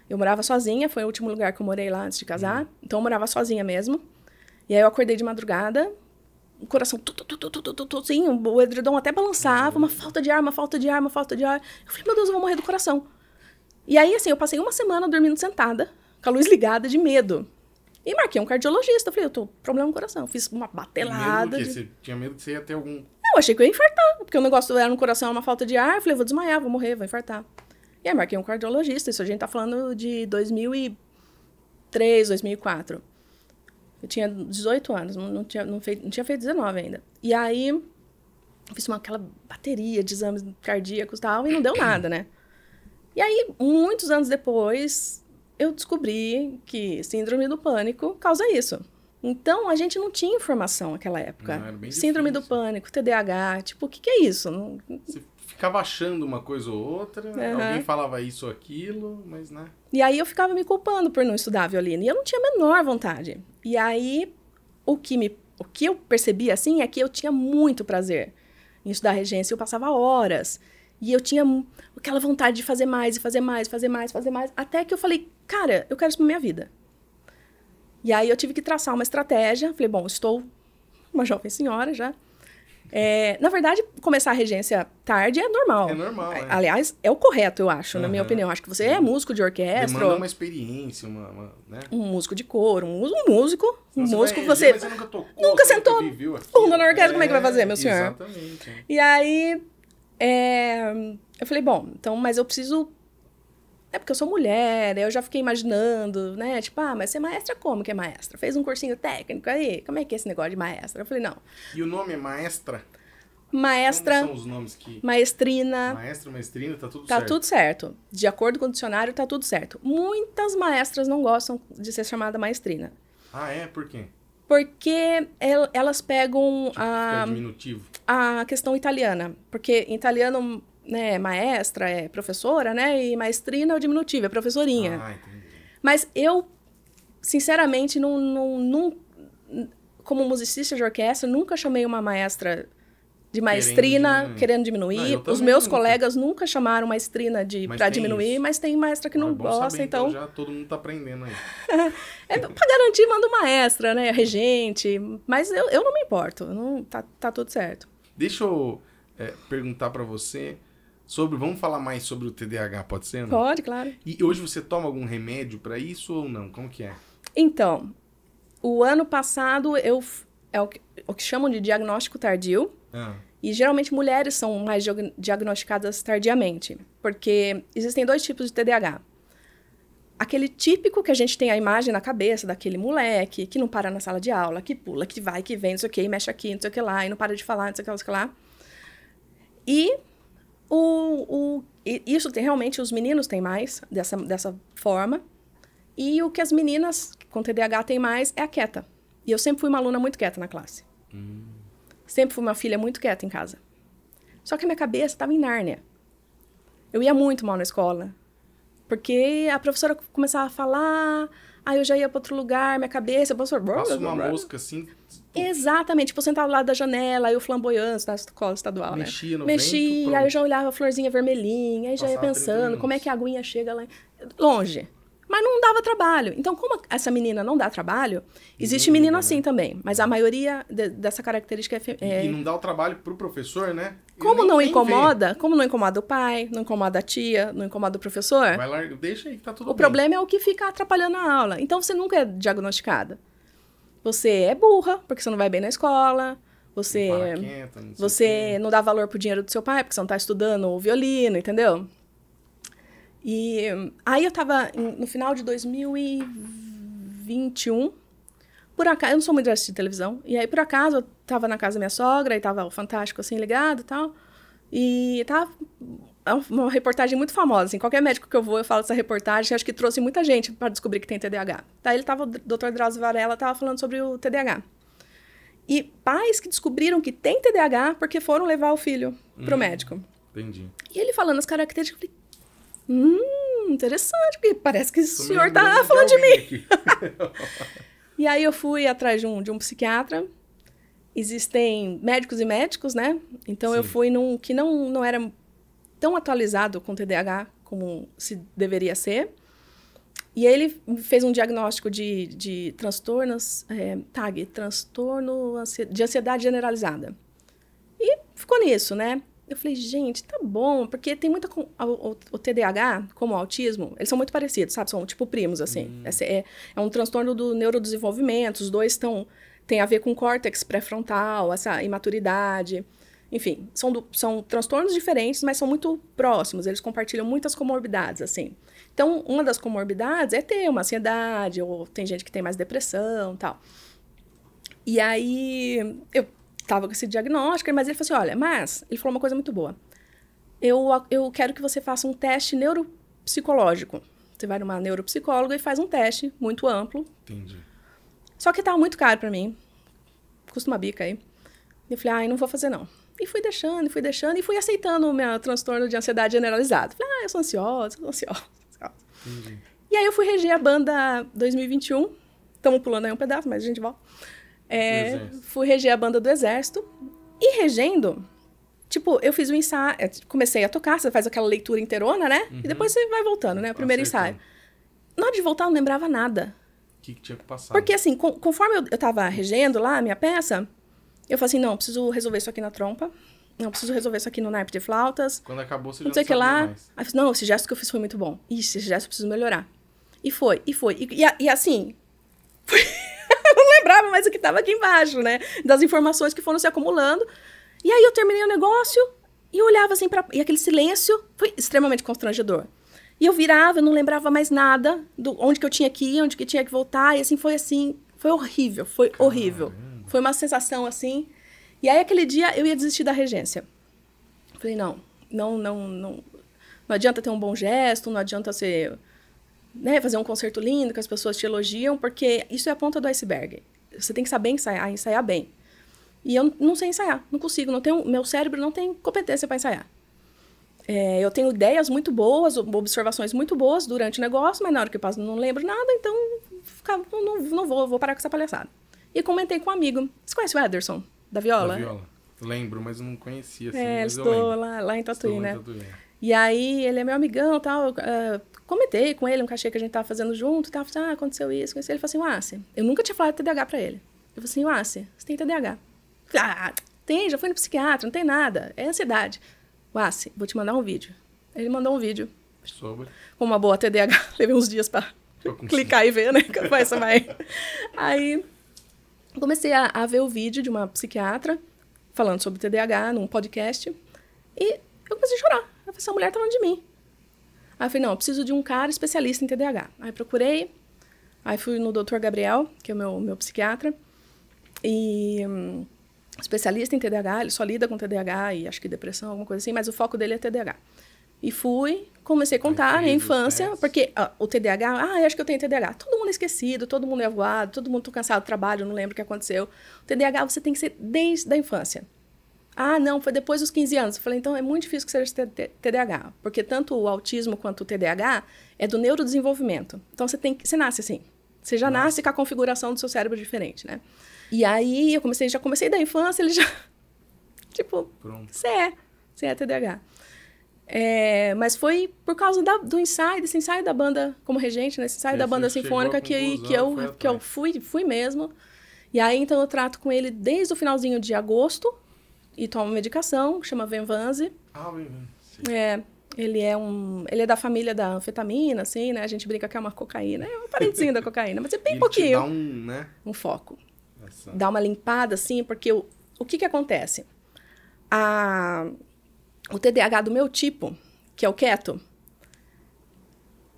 Eu morava sozinha, foi o último lugar que eu morei lá antes de casar. Uhum. Então, eu morava sozinha mesmo. E aí, eu acordei de madrugada, o coração, tu, tu, tu, tu, tu, tu, sim, o edredom até balançava, uma uhum. falta de ar, uma falta de ar, uma falta de ar. Eu falei, meu Deus, eu vou morrer do coração. E aí, assim, eu passei uma semana dormindo sentada, com a luz ligada, de medo. E marquei um cardiologista. Falei, eu tô com problema no coração. Fiz uma batelada. Medo de... Você tinha medo de você ia ter algum. eu achei que eu ia infartar, porque o negócio era no coração, uma falta de ar. Eu falei, vou desmaiar, vou morrer, vou infartar. E aí marquei um cardiologista. Isso a gente tá falando de 2003, 2004. Eu tinha 18 anos, não tinha, não, fei, não tinha feito 19 ainda. E aí, fiz uma, aquela bateria de exames cardíacos e tal, e não deu nada, né? E aí, muitos anos depois, eu descobri que síndrome do pânico causa isso. Então, a gente não tinha informação naquela época. Não, síndrome difícil. do pânico, TDAH, tipo, o que, que é isso? Não... Você ficava achando uma coisa ou outra, uhum. alguém falava isso ou aquilo, mas né. E aí eu ficava me culpando por não estudar violino, e eu não tinha a menor vontade. E aí o que me o que eu percebi assim é que eu tinha muito prazer em estudar regência, eu passava horas. E eu tinha aquela vontade de fazer mais, e fazer mais, fazer mais, fazer mais, até que eu falei, cara, eu quero isso pra minha vida. E aí eu tive que traçar uma estratégia. Falei, bom, estou uma jovem senhora já. É, na verdade, começar a regência tarde é normal. É normal. É. Aliás, é o correto, eu acho, uhum. na minha opinião. Acho que você é músico de orquestra. Demanda uma experiência, uma, uma né? um músico de coro um, um músico. Um você músico que você. você nunca tocou, nunca sentou. Nunca bunda na né? orquestra, é, como é que vai fazer, meu senhor? Exatamente. É. E aí. Eh, eu falei, bom, então, mas eu preciso é porque eu sou mulher, né? eu já fiquei imaginando, né? Tipo, ah, mas você é maestra como que é maestra? Fez um cursinho técnico aí? Como é que é esse negócio de maestra? Eu falei, não. E o nome é maestra? Maestra. Como são os nomes que. Maestrina. Maestra, maestrina, tá tudo tá certo. Tá tudo certo. De acordo com o dicionário, tá tudo certo. Muitas maestras não gostam de ser chamada maestrina. Ah, é? Por quê? Porque elas pegam tipo, a. Diminutivo. A questão italiana. Porque em italiano, né, maestra, é professora, né? E maestrina é o diminutivo, é professorinha. Ah, entendi. Mas eu, sinceramente, não, não, não, como musicista de orquestra, nunca chamei uma maestra de maestrina querendo, querendo diminuir. Não, Os meus nunca. colegas nunca chamaram maestrina de para diminuir, isso. mas tem maestra que não ah, gosta, saber, então... então já todo mundo tá aprendendo aí. é, para garantir manda maestra, né, regente, mas eu, eu não me importo, não tá, tá tudo certo. Deixa eu é, perguntar para você Sobre, vamos falar mais sobre o TDAH, pode ser? Não? Pode, claro. E hoje você toma algum remédio para isso ou não? Como que é? Então, o ano passado eu é o que, o que chamam de diagnóstico tardio. Ah. E geralmente mulheres são mais diagnosticadas tardiamente, porque existem dois tipos de TDAH. Aquele típico que a gente tem a imagem na cabeça daquele moleque que não para na sala de aula, que pula, que vai, que vem, não sei o que, mexe aqui, não sei o que lá, e não para de falar, não sei o que lá, não sei o lá. E o, o, isso tem, realmente os meninos têm mais dessa, dessa forma. E o que as meninas com TDAH têm mais é a quieta. E eu sempre fui uma aluna muito quieta na classe. Hum. Sempre fui uma filha muito quieta em casa. Só que a minha cabeça estava em Nárnia. Eu ia muito mal na escola. Porque a professora começava a falar, aí ah, eu já ia para outro lugar, minha cabeça, eu professora. uma música assim, Exatamente, tipo, sentava lado da janela, aí o flamboyante da escola estadual, né? Mexia né? No Mexia, vento, aí eu já olhava a florzinha vermelhinha, aí já ia pensando como é que a aguinha chega lá. Longe. Mas não dava trabalho. Então, como essa menina não dá trabalho, existe menina, menino né? assim também, mas a maioria de, dessa característica é, é. E não dá o trabalho pro professor, né? Como nem, não incomoda, vê. como não incomoda o pai, não incomoda a tia, não incomoda o professor. Vai lá, deixa aí que tá tudo o bem. O problema é o que fica atrapalhando a aula. Então você nunca é diagnosticada. Você é burra, porque você não vai bem na escola. Você, não você não dá valor pro dinheiro do seu pai, porque você não tá estudando o violino, entendeu? E aí eu tava no final de 2021, por acaso, eu não sou muito de assistir televisão, e aí por acaso eu tava na casa da minha sogra e tava o Fantástico assim ligado e tal, e tava é uma reportagem muito famosa. Assim, qualquer médico que eu vou, eu falo essa reportagem. Acho que trouxe muita gente para descobrir que tem TDAH. Daí tá, ele tava, o Dr. Drauzio Varela estava falando sobre o TDAH. E pais que descobriram que tem TDAH porque foram levar o filho hum, pro uhum. médico. Entendi. E ele falando as características, eu falei, hum, interessante, porque parece que o senhor tá falando de mim. e aí eu fui atrás de um, de um psiquiatra. Existem médicos e médicos, né? Então Sim. eu fui num que não, não era tão atualizado com TDAH como se deveria ser. E ele fez um diagnóstico de, de transtornos, é, TAG, transtorno de ansiedade generalizada. E ficou nisso, né? Eu falei, gente, tá bom, porque tem muita. O, o, o TDAH, como o autismo, eles são muito parecidos, sabe? São tipo primos, assim. Hum. É, é, é, um transtorno do neurodesenvolvimento, os dois estão. Tem a ver com córtex pré-frontal, essa imaturidade. Enfim, são, do, são transtornos diferentes, mas são muito próximos. Eles compartilham muitas comorbidades, assim. Então, uma das comorbidades é ter uma ansiedade, ou tem gente que tem mais depressão tal. E aí, eu tava com esse diagnóstico, mas ele falou assim: olha, mas, ele falou uma coisa muito boa. Eu, eu quero que você faça um teste neuropsicológico. Você vai numa neuropsicóloga e faz um teste muito amplo. Entendi. Só que tava tá muito caro para mim. Custa uma bica aí. Eu falei, ai, ah, não vou fazer não. E fui deixando, fui deixando, e fui aceitando o meu transtorno de ansiedade generalizado. Falei, ah, eu sou ansiosa, sou ansiosa. ansiosa. Uhum. E aí eu fui reger a banda 2021. Estamos pulando aí um pedaço, mas a gente volta. É, fui reger a banda do Exército. E regendo, tipo, eu fiz o um ensaio. É, comecei a tocar, você faz aquela leitura inteirona, né? Uhum. E depois você vai voltando, né? O primeiro Acertando. ensaio. Na hora de voltar, eu não lembrava nada. O que, que, tinha que passar? Porque assim, com, conforme eu, eu tava regendo lá a minha peça, eu falei assim, não, preciso resolver isso aqui na trompa. Não, preciso resolver isso aqui no naipe de flautas. Quando acabou, você não já sei que lá. Aí eu falei, não, esse gesto que eu fiz foi muito bom. Ixi, esse gesto eu preciso melhorar. E foi, e foi. E, e, e assim... Foi... eu não lembrava mais o que estava aqui embaixo, né? Das informações que foram se acumulando. E aí eu terminei o negócio e olhava assim para... E aquele silêncio foi extremamente constrangedor. E eu virava, eu não lembrava mais nada do onde que eu tinha que ir, onde que tinha que voltar. E assim, foi assim... Foi horrível, foi Caramba. horrível. Foi uma sensação assim. E aí, aquele dia, eu ia desistir da regência. Falei, não, não, não, não. Não adianta ter um bom gesto, não adianta ser. Né, fazer um concerto lindo que as pessoas te elogiam, porque isso é a ponta do iceberg. Você tem que saber ensaiar, ensaiar bem. E eu não sei ensaiar, não consigo, não tenho, meu cérebro não tem competência para ensaiar. É, eu tenho ideias muito boas, observações muito boas durante o negócio, mas na hora que eu passo não lembro nada, então fica, não, não vou, vou parar com essa palhaçada. E comentei com um amigo. Você conhece o Ederson, da Viola? Da Viola. Lembro, mas não conhecia, assim. É, estou lá, lá em Tatuí, né? Em Tatuí. E aí, ele é meu amigão e tal. Uh, comentei com ele um cachê que a gente tava fazendo junto e tal. Falei, ah, aconteceu isso, aconteceu. Ele falou assim, Wassi, eu nunca tinha falado TDAH pra ele. Eu falei assim, Wassi, você tem TDAH? Falei, ah, tem, já fui no psiquiatra, não tem nada. É ansiedade. Wassi, vou te mandar um vídeo. Ele mandou um vídeo. Sobre? Com uma boa TDAH. Levei uns dias pra clicar e ver, né? Vai, vai. Aí comecei a, a ver o vídeo de uma psiquiatra falando sobre TDAH num podcast e eu comecei a chorar. Eu falei, essa mulher tá falando de mim. Aí eu falei, não, eu preciso de um cara especialista em TDAH. Aí procurei, aí fui no doutor Gabriel, que é o meu, meu psiquiatra, e um, especialista em TDAH, ele só lida com TDAH e acho que depressão, alguma coisa assim, mas o foco dele é TDAH. E fui, comecei a tá contar a infância, é porque o TDAH, ah, eu acho que eu tenho TDAH. Todo mundo é esquecido, todo mundo é voado, todo mundo tô tá cansado do trabalho, não lembro o que aconteceu. O TDAH você tem que ser desde a infância. Ah, não, foi depois dos 15 anos. Eu falei, então é muito difícil que seja TDAH, porque tanto o autismo quanto o TDAH é do neurodesenvolvimento. Então você tem que, você nasce assim. Você já Nossa. nasce com a configuração do seu cérebro diferente, né? E aí eu comecei, já comecei da infância, ele já tipo, Pronto. você é, você é TDAH. É, mas foi por causa da, do ensaio, desse ensaio da banda como regente, né? Esse ensaio Esse da banda sinfônica que, que, eu, que eu fui, fui mesmo. E aí, então, eu trato com ele desde o finalzinho de agosto e tomo medicação, que chama Venvanze. Ah, É, ele é um. Ele é da família da anfetamina, assim, né? A gente brinca que é uma cocaína. É um parentezinho da cocaína, mas é bem pouquinho. dá um, né? Um foco. Essa. Dá uma limpada, assim, porque o, o que que acontece? A o TDAH do meu tipo, que é o quieto,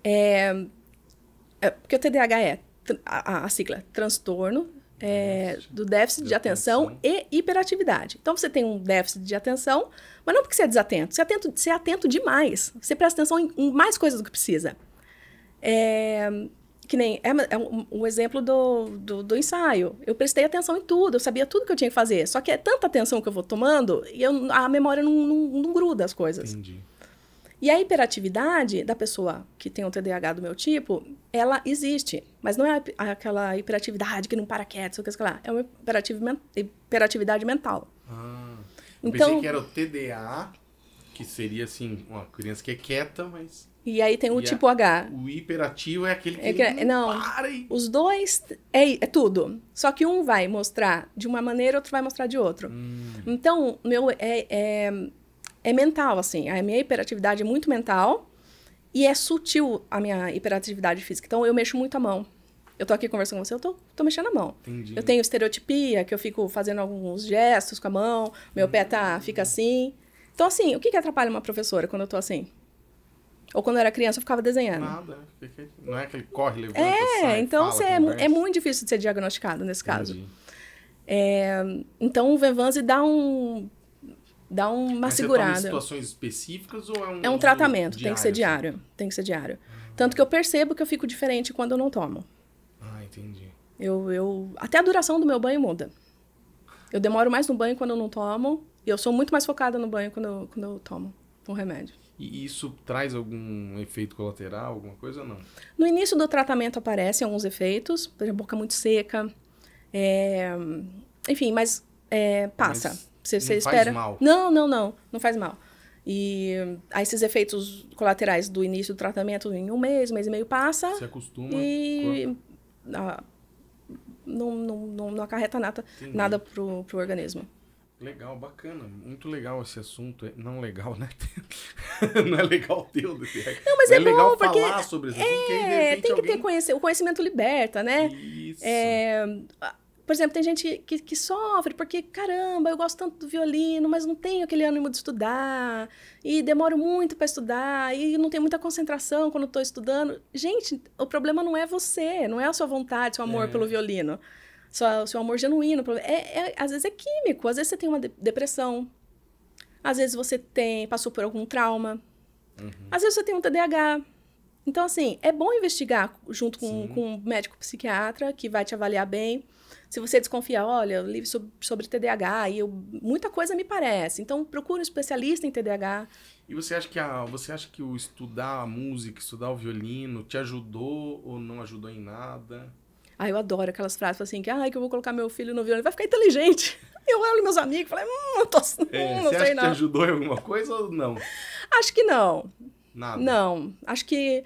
é, é porque o TDAH é a, a sigla transtorno é, do déficit de atenção, atenção, e hiperatividade. Então você tem um déficit de atenção, mas não porque você é desatento, você é atento, você é atento demais. Você presta atenção em, em mais coisas do que precisa. É, que nem é, é um, um, exemplo do, do, do, ensaio. Eu prestei atenção em tudo, eu sabia tudo que eu tinha que fazer. Só que é tanta atenção que eu vou tomando e eu, a memória não, não, não, gruda as coisas. Entendi. E a hiperatividade da pessoa que tem um TDAH do meu tipo, ela existe. Mas não é aquela hiperatividade que não para quieto, que lá. É uma hiperatividade mental. Ah, então, pensei que era o TDA, que seria assim, uma criança que é quieta, mas e aí tem o e tipo a, H. O hiperativo é aquele que, é que não, é- não para e... Os dois é, é, tudo. Só que um vai mostrar de uma maneira, outro vai mostrar de outro. Hum. Então, meu é, é, é mental, assim. A minha hiperatividade é muito mental e é sutil a minha hiperatividade física. Então, eu mexo muito a mão. Eu tô aqui conversando com você, eu tô, tô mexendo a mão. Entendi. Eu tenho estereotipia, que eu fico fazendo alguns gestos com a mão, meu hum. pé tá, fica assim. Então, assim, o que, que atrapalha uma professora quando eu tô assim? Ou quando eu era criança, eu ficava desenhando. Nada. Não é aquele corre, levanta, É, sai, então fala, é, então é muito difícil de ser diagnosticado nesse caso. É, então, o Vevanse dá um... Dá uma Mas segurada. Você situações específicas ou é um... É um tratamento. Diário, tem que ser assim? diário. Tem que ser diário. Tanto que eu percebo que eu fico diferente quando eu não tomo. Ah, entendi. Eu, eu... Até a duração do meu banho muda. Eu demoro mais no banho quando eu não tomo. E eu sou muito mais focada no banho quando quando eu tomo um remédio. E isso traz algum efeito colateral, alguma coisa ou não? No início do tratamento aparecem alguns efeitos, por exemplo, boca muito seca, é... enfim, mas é, passa. Mas você, você não espera. Faz mal. Não, não, não, não faz mal. E aí esses efeitos colaterais do início do tratamento em um mês, mês e meio passa. Se acostuma. E a... não, não, não, não, acarreta nada, nada pro, pro organismo. Legal, bacana. Muito legal esse assunto. É, não legal, né? não é legal ter o DTR. Não, mas é, é bom, legal porque falar sobre isso. Assim, é, tem que alguém... ter conhecimento. O conhecimento liberta, né? Isso. É, por exemplo, tem gente que, que sofre porque, caramba, eu gosto tanto do violino, mas não tenho aquele ânimo de estudar. E demoro muito para estudar. E não tenho muita concentração quando estou estudando. Gente, o problema não é você. Não é a sua vontade, seu amor é. pelo violino sua, seu amor genuíno. É, é, às vezes é químico, às vezes você tem uma de depressão, às vezes você tem passou por algum trauma, uhum. às vezes você tem um TDAH. Então, assim, é bom investigar junto com, com, um médico psiquiatra que vai te avaliar bem. Se você desconfiar, olha, eu li sobre, sobre TDAH e eu, muita coisa me parece. Então, procure um especialista em TDAH. E você acha que a, você acha que o estudar a música, estudar o violino, te ajudou ou não ajudou em nada? Aí eu adoro aquelas frases assim, que, ah, que eu vou colocar meu filho no violino, ele vai ficar inteligente. Eu olho meus amigos e falo, hum, eu tô, assim, é, hum, não sei acha não. Você ajudou em alguma coisa ou não? Acho que não. Nada. Não, acho que...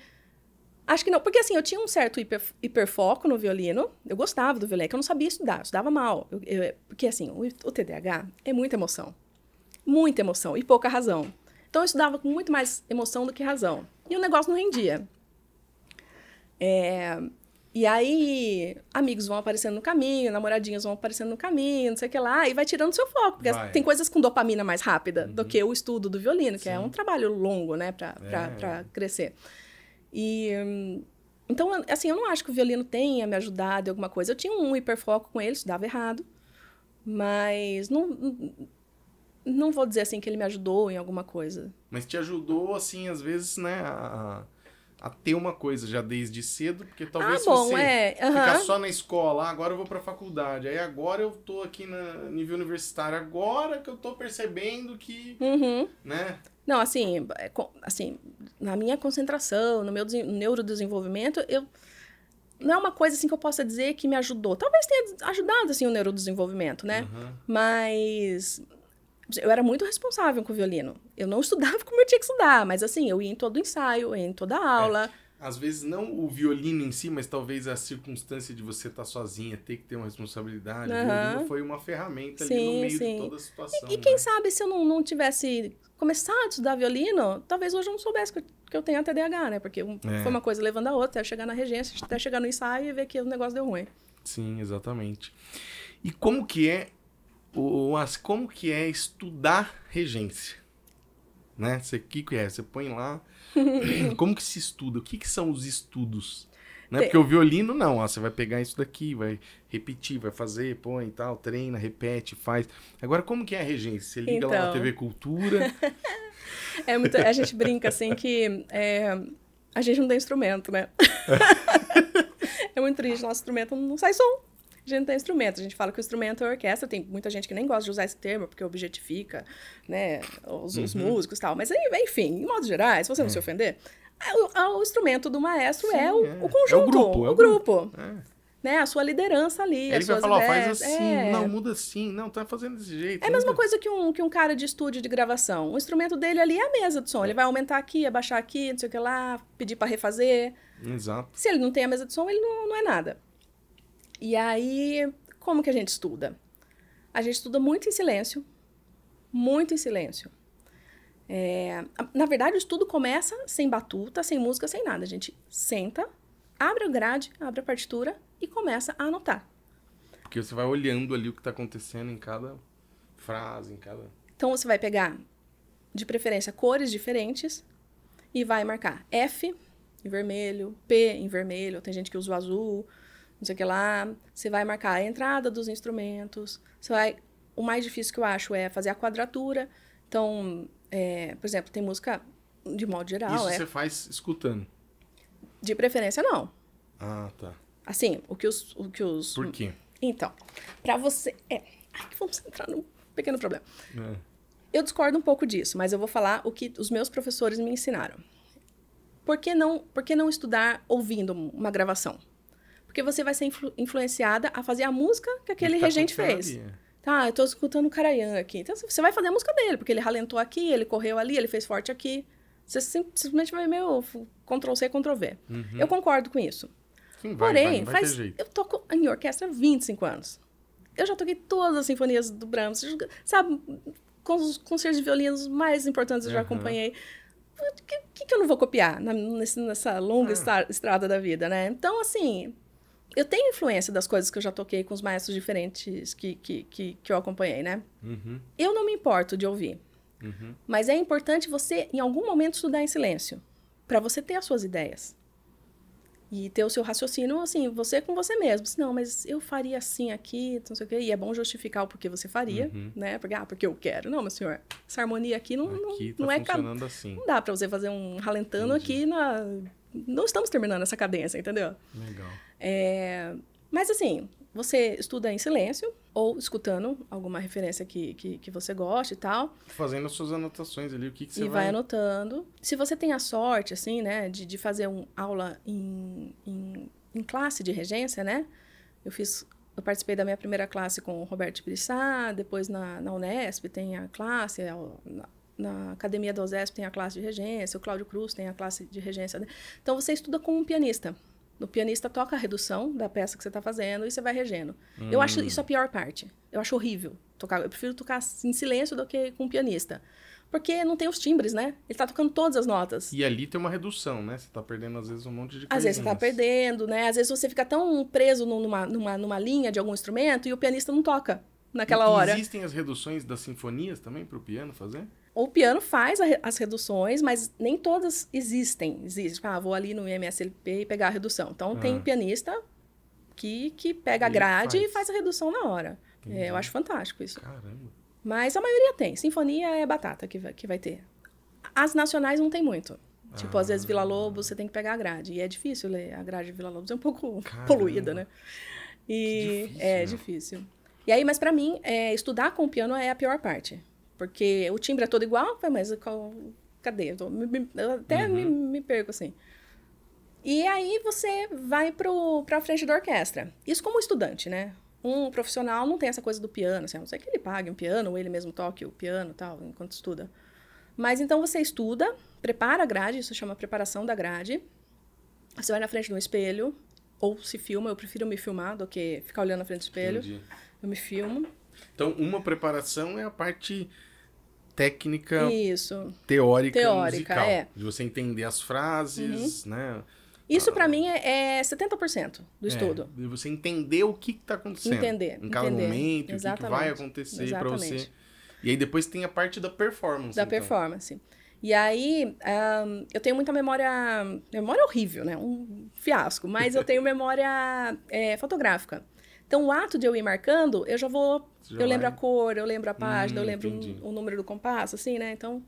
Acho que não, porque assim, eu tinha um certo hiper, hiperfoco no violino, eu gostava do violino, é que eu não sabia estudar, eu estudava mal. Eu, eu, porque assim, o, o TDAH é muita emoção. Muita emoção e pouca razão. Então eu estudava com muito mais emoção do que razão. E o negócio não rendia. É, e aí, amigos vão aparecendo no caminho, namoradinhas vão aparecendo no caminho, não sei o que lá, e vai tirando seu foco, porque vai. tem coisas com dopamina mais rápida uhum. do que o estudo do violino, que é Sim. é um trabalho longo, né, pra, é. pra, pra crescer. E. Então, assim, eu não acho que o violino tenha me ajudado em alguma coisa. Eu tinha um hiperfoco com ele, estudava errado, mas não. Não vou dizer assim que ele me ajudou em alguma coisa. Mas te ajudou, assim, às vezes, né? A a ter uma coisa já desde cedo, porque ah, talvez ah, bom, você é. uhum. ficar só na escola, ah, agora eu vou para faculdade, aí agora eu tô aqui no nível universitário, agora que eu tô percebendo que, uhum. né? Não, assim, é assim, na minha concentração, no meu neurodesenvolvimento, eu não é uma coisa assim que eu possa dizer que me ajudou. Talvez tenha ajudado assim o neurodesenvolvimento, né? Uhum. Mas eu era muito responsável com o violino. Eu não estudava como eu tinha que estudar, mas assim, eu ia em todo ensaio, ia em toda aula. É. Às vezes não o violino em si, mas talvez a circunstância de você estar tá sozinha, ter que ter uma responsabilidade. Uhum. O violino foi uma ferramenta sim, ali no meio sim. de toda a situação. E, e né? quem né? sabe se eu não, não tivesse começado a estudar violino, talvez hoje eu não soubesse que eu, que eu tenho a TDAH, né? Porque um, é. foi uma coisa levando a outra, até chegar na regência, até chegar no ensaio e ver que o negócio deu ruim. Sim, exatamente. E como que é o, as como que é estudar regência? Né? Você que que é? Você põe lá. como que se estuda? O que, que são os estudos? Né? Porque o violino não, ó, você vai pegar isso daqui, vai repetir, vai fazer, põe e tal, treina, repete, faz. Agora, como que é a regência? Você liga então... lá na TV então. Cultura. é muito... A gente brinca assim que é... a gente não tem instrumento, né? é muito triste, nosso instrumento não sai som a gente não tem instrumento. A gente fala que o instrumento é a orquestra. Tem muita gente que nem gosta de usar esse termo, porque objetifica, né, os, uhum. os músicos e tal. Mas, enfim, em modo geral, se você não é. se ofender, é o, é o, instrumento do maestro Sim, é, o, é, o, conjunto. É o grupo. É o grupo. É. né? A sua liderança ali. Ele vai falar, faz assim, é. não, muda assim, não, tá fazendo desse jeito. É a mesma coisa que um, que um cara de estúdio de gravação. O instrumento dele ali é a mesa de som. É. Ele vai aumentar aqui, abaixar aqui, não sei o que lá, pedir para refazer. Exato. Se ele não tem a mesa de som, ele não, não é nada. E aí, como que a gente estuda? A gente estuda muito em silêncio, muito em silêncio. É, na verdade, o estudo começa sem batuta, sem música, sem nada. A gente senta, abre o grade, abre a partitura e começa a anotar. Porque você vai olhando ali o que está acontecendo em cada frase, em cada. Então você vai pegar, de preferência, cores diferentes e vai marcar F em vermelho, P em vermelho, tem gente que usa o azul, não sei o que lá. Você vai marcar a entrada dos instrumentos. Você vai. O mais difícil que eu acho é fazer a quadratura. Então, é, por exemplo, tem música de modo geral. Isso é... você faz escutando? De preferência, não. Ah, tá. Assim, o que os. O que os... Por quê? Então, para você. É. Ai, vamos entrar num pequeno problema. É. Eu discordo um pouco disso, mas eu vou falar o que os meus professores me ensinaram. Por que não, por que não estudar ouvindo uma gravação? Porque você vai ser influ influenciada a fazer a música que aquele tá regente fez. Tá, eu tô escutando o Karayan aqui. Então você vai fazer a música dele, porque ele ralentou aqui, ele correu ali, ele fez forte aqui. Você simplesmente vai meio Ctrl C, Ctrl V. Uhum. Eu concordo com isso. Sim, vai, Porém, vai, faz. Eu toco em orquestra há 25 anos. Eu já toquei todas as sinfonias do Brahms, sabe? Com os concertos de violinos mais importantes eu uhum. já acompanhei. O que, que, eu não vou copiar na, nessa longa ah. estrada da vida, né? Então, assim, eu tenho influência das coisas que eu já toquei com os maestros diferentes que, que, que, que eu acompanhei, né? Uhum. Eu não me importo de ouvir. Uhum. Mas é importante você, em algum momento, estudar em silêncio. para você ter as suas ideias. E ter o seu raciocínio, assim, você com você mesmo. Assim, não, mas eu faria assim aqui, não sei o quê. E é bom justificar o porquê você faria, uhum. né? Porque, ah, porque eu quero. Não, meu senhor, essa harmonia aqui não, aqui não, tá não é... Aqui funcionando assim. Não dá pra você fazer um ralentando Entendi. aqui na não estamos terminando essa cadência, entendeu? Legal. É, mas assim, você estuda em silêncio ou escutando alguma referência que, que, que você goste e tal. Fazendo as suas anotações ali, o que, que você e vai... E vai anotando. Se você tem a sorte, assim, né, de, de fazer uma aula em, em, em, classe de regência, né? Eu fiz... Eu participei da minha primeira classe com o Roberto Brissá, depois na, na Unesp tem a classe, é a, na Academia da OSESP tem a classe de regência, o Cláudio Cruz tem a classe de regência. Né? Então você estuda como um pianista. O pianista toca a redução da peça que você está fazendo e você vai regendo. Hum. Eu acho hum. isso a pior parte. Eu acho horrível tocar. Eu prefiro tocar em silêncio do que com um pianista. Porque não tem os timbres, né? Ele está tocando todas as notas. E ali tem uma redução, né? Você está perdendo, às vezes, um monte de coisa. Às vezes você tá perdendo, né? Às vezes você fica tão preso numa, numa, numa linha de algum instrumento e o pianista não toca naquela e hora. Existem as reduções das sinfonias também para o piano fazer? o piano faz as reduções, mas nem todas existem. Existe, tipo, ah, vou ali no MSLP e pegar a redução. Então, ah. tem pianista que, que pega a grade faz. e faz a redução na hora. É, eu acho fantástico isso. Caramba. Mas a maioria tem. Sinfonia é batata que vai, que vai ter. As nacionais não tem muito. Ah. Tipo, às vezes Vila ah. Lobos você tem que pegar a grade. E é difícil ler. A grade de Vila Lobos é um pouco Caramba. poluída, né? E difícil, é né? difícil. E aí, mas para mim, é, estudar com o piano é a pior parte. Porque o timbre é todo igual, mas qual, cadê? Eu me, eu até uhum. me, me, perco assim. E aí você vai para a frente da orquestra. Isso como estudante, né? Um profissional não tem essa coisa do piano, assim, a não ser que ele pague um piano, ou ele mesmo toque o piano tal, enquanto estuda. Mas então você estuda, prepara a grade, isso chama preparação da grade. Você vai na frente de um espelho, ou se filma, eu prefiro me filmar do que ficar olhando na frente do espelho. Entendi. Eu me filmo. Então, uma preparação é a parte técnica Isso. teórica, teórica musical. É. De você entender as frases, uhum. né? Isso para ah, mim é, 70% é do é, estudo. É, você entender o que está acontecendo. Entender. Em cada entender. momento, Exatamente. o que, que vai acontecer para você. E aí depois tem a parte da performance. Da então. performance. E aí, um, eu tenho muita memória. Memória horrível, né? Um fiasco. Mas eu tenho memória é, fotográfica. Então, o ato de eu ir marcando, eu já vou. Já eu vai. lembro a cor, eu lembro a hum, página, hum, eu lembro o, o, número do compasso, assim, né? Então.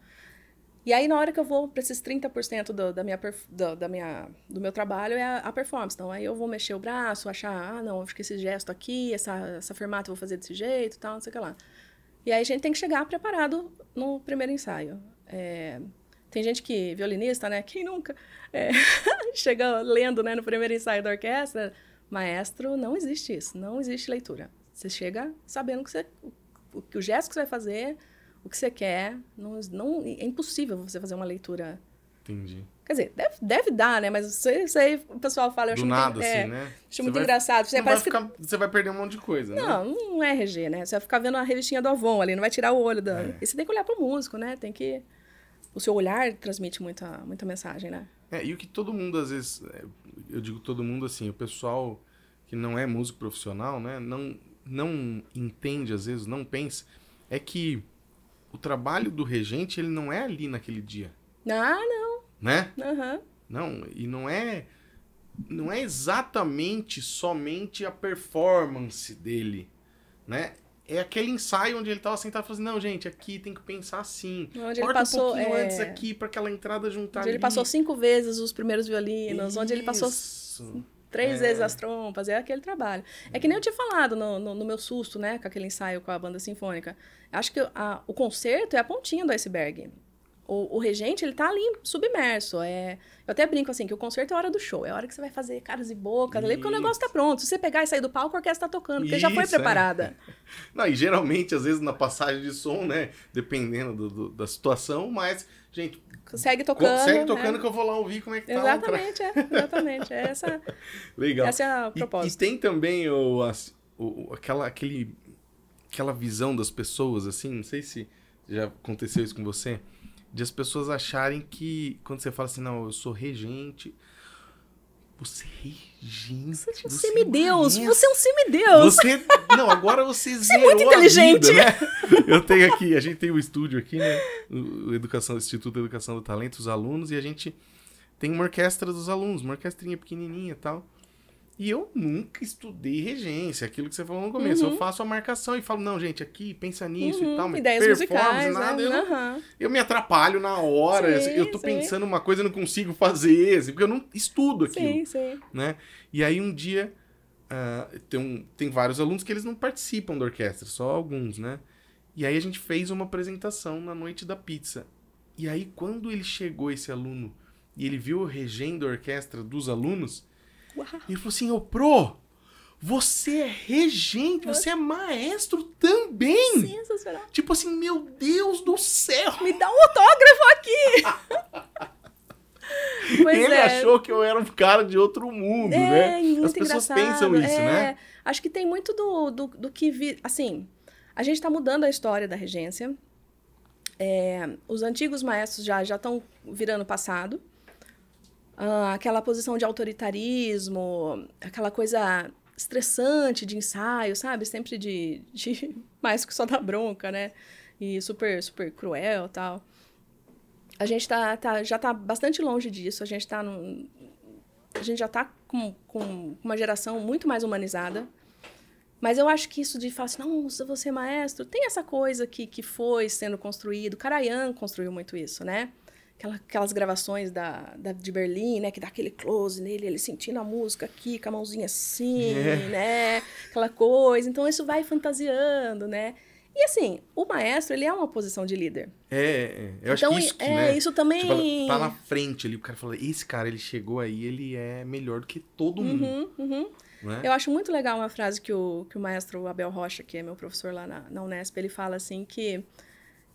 E aí, na hora que eu vou para esses 30% do, da minha, do, da minha, do meu trabalho, é a, a, performance. Então, aí eu vou mexer o braço, achar, ah, não, acho que esse gesto aqui, essa, essa fermata eu vou fazer desse jeito tal, não sei o que lá. E aí a gente tem que chegar preparado no primeiro ensaio. É, tem gente que, violinista, né? Quem nunca é, chega lendo né, no primeiro ensaio da orquestra? maestro, não existe isso, não existe leitura. Você chega sabendo que você, o, o gesto que você vai fazer, o que você quer, não, não é impossível você fazer uma leitura. Entendi. Quer dizer, deve, deve dar, né? Mas isso aí o pessoal fala, eu acho Do nada, muito, é, assim, é, né? Acho você muito vai, engraçado. Você, vai ficar, que... você vai perder um monte de coisa, não, né? Não, não é RG, né? Você vai ficar vendo a revistinha do Avon ali, não vai tirar o olho da. É. E você tem que olhar pro músico, né? Tem que. O seu olhar transmite muita, muita mensagem, né? É, e o que todo mundo, às vezes, é, eu digo todo mundo assim, o pessoal que não é músico profissional, né, não, não entende, às vezes, não pensa, é que o trabalho do regente, ele não é ali naquele dia. Ah, não. Né? Uhum. Não, e não é não é exatamente somente a performance dele, né? é aquele ensaio onde ele tava sentado falando assim, não, gente, aqui tem que pensar assim. Onde Corta ele passou, um pouquinho é... antes aqui para aquela entrada juntar Onde ali. ele passou cinco vezes os primeiros violinos, Isso. onde ele passou três é. vezes as trompas, é aquele trabalho. É que nem eu tinha falado no, no, no meu susto, né, com aquele ensaio com a banda sinfônica. Acho que a, o concerto é a pontinha do iceberg. O, o, regente, ele tá ali submerso. É... Eu até brinco assim, que o concerto é a hora do show. É a hora que você vai fazer caras e bocas ali, porque o negócio tá pronto. Se você pegar e sair do palco, a orquestra tá tocando, porque Isso, já foi é. preparada. É. Não, e geralmente, às vezes, na passagem de som, né? Dependendo do, do, da situação, mas, gente... Segue tocando. Segue né? tocando que eu vou lá ouvir como é que tá. Exatamente, é. Exatamente. É essa, Legal. essa é a proposta. E, e tem também o, o, aquela, aquele, aquela visão das pessoas, assim, não sei se já aconteceu isso com você de as pessoas acharem que, quando você fala assim, não, eu sou regente. Você é regente. É você é um você semideus. Você é um semideus. Você. Não, agora você, você é muito inteligente. Vida, né? Eu tenho aqui, a gente tem o um estúdio aqui, né? O Educação, Instituto de Educação do Talento, os alunos, e a gente tem uma orquestra dos alunos, uma orquestrinha pequenininha e tal. E eu nunca estudei regência, aquilo que você falou no começo. Uhum. Eu faço a marcação e falo, não, gente, aqui, pensa nisso uhum. e tal, mas Ideias musicais, né? nada. Né? Eu, uhum. eu, me atrapalho na hora. Sim, eu tô sim. pensando uma coisa e não consigo fazer, assim, porque eu não estudo aquilo. Sim, sim. Né? E aí um dia uh, tem, um, tem vários alunos que eles não participam da orquestra, só alguns, né? E aí a gente fez uma apresentação na noite da pizza. E aí, quando ele chegou, esse aluno, e ele viu o regendo a orquestra dos alunos Uau. E ele falou assim: Ô, Pro, você é regente, você é maestro também. Sensacional. Tipo assim, meu Deus do céu. Me dá um autógrafo aqui. Pois ele é. achou que eu era um cara de outro mundo, é, né? As pessoas engraçado. pensam isso, é, né? Acho que tem muito do, do, do que vi. Assim, a gente está mudando a história da regência. É, os antigos maestros já já estão virando passado. Ah, aquela posição de autoritarismo, aquela coisa estressante de ensaio, sabe? Sempre de, de mais que só da bronca, né? E super, super cruel tal. A gente tá, tá, já tá bastante longe disso. A gente tá num, a gente já tá com, com uma geração muito mais humanizada. Mas eu acho que isso de falar assim, não, se você é maestro, tem essa coisa que, que foi sendo construído. Karajan construiu muito isso, né? aquela, aquelas gravações da, da, de Berlim, né? Que dá aquele close nele, ele sentindo a música aqui, com a mãozinha assim, é. né? Aquela coisa. Então, isso vai fantasiando, né? E assim, o maestro, ele é uma posição de líder. É, é, é. eu então, acho que isso, é, né? isso tipo, também... Tipo, tá na frente ali, o cara fala, esse cara, ele chegou aí, ele é melhor do que todo uhum, mundo. Uhum. É? Eu acho muito legal uma frase que o, que o maestro Abel Rocha, que é meu professor lá na, na Unesp, ele fala assim que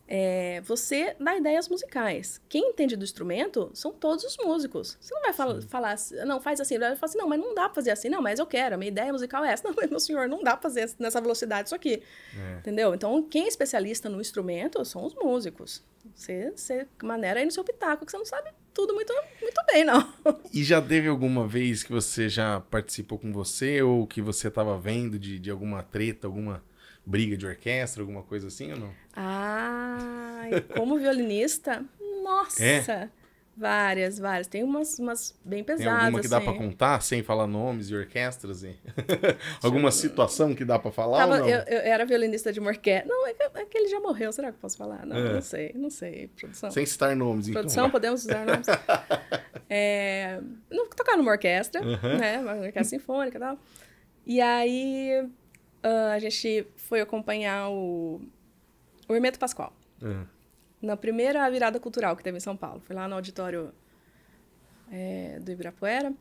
é, você dá ideias musicais. Quem entende do instrumento são todos os músicos. Você não vai fala, falar, assim, não, faz assim. Ele falar assim, não, mas não dá pra fazer assim. Não, mas eu quero, a minha ideia musical é essa. Não, meu senhor, não dá pra fazer nessa velocidade isso aqui. É. Entendeu? Então, quem é especialista no instrumento são os músicos. Você, você maneira aí no seu pitaco, que você não sabe tudo muito, muito bem, não. E já teve alguma vez que você já participou com você ou que você estava vendo de, de alguma treta, alguma briga de orquestra, alguma coisa assim ou não? Ah, como violinista, nossa! É? Várias, várias. Tem umas, umas bem pesadas. Tem alguma que assim. dá para contar sem falar nomes e orquestras? E... alguma situação que dá para falar Tava, ou não? Eu, eu, era violinista de uma orquestra. Não, é que, é que, ele já morreu. Será que eu posso falar? Não, é. não sei. Não sei. Produção. Sem citar nomes, então, Produção, né? podemos usar nomes. é, não, tocar numa orquestra, uh -huh. né? Uma orquestra sinfônica e tal. E aí uh, a gente foi acompanhar o, o Hermeto Pascoal. É. Na primeira virada cultural que teve em São Paulo. Foi lá no auditório é, do Ibirapuera.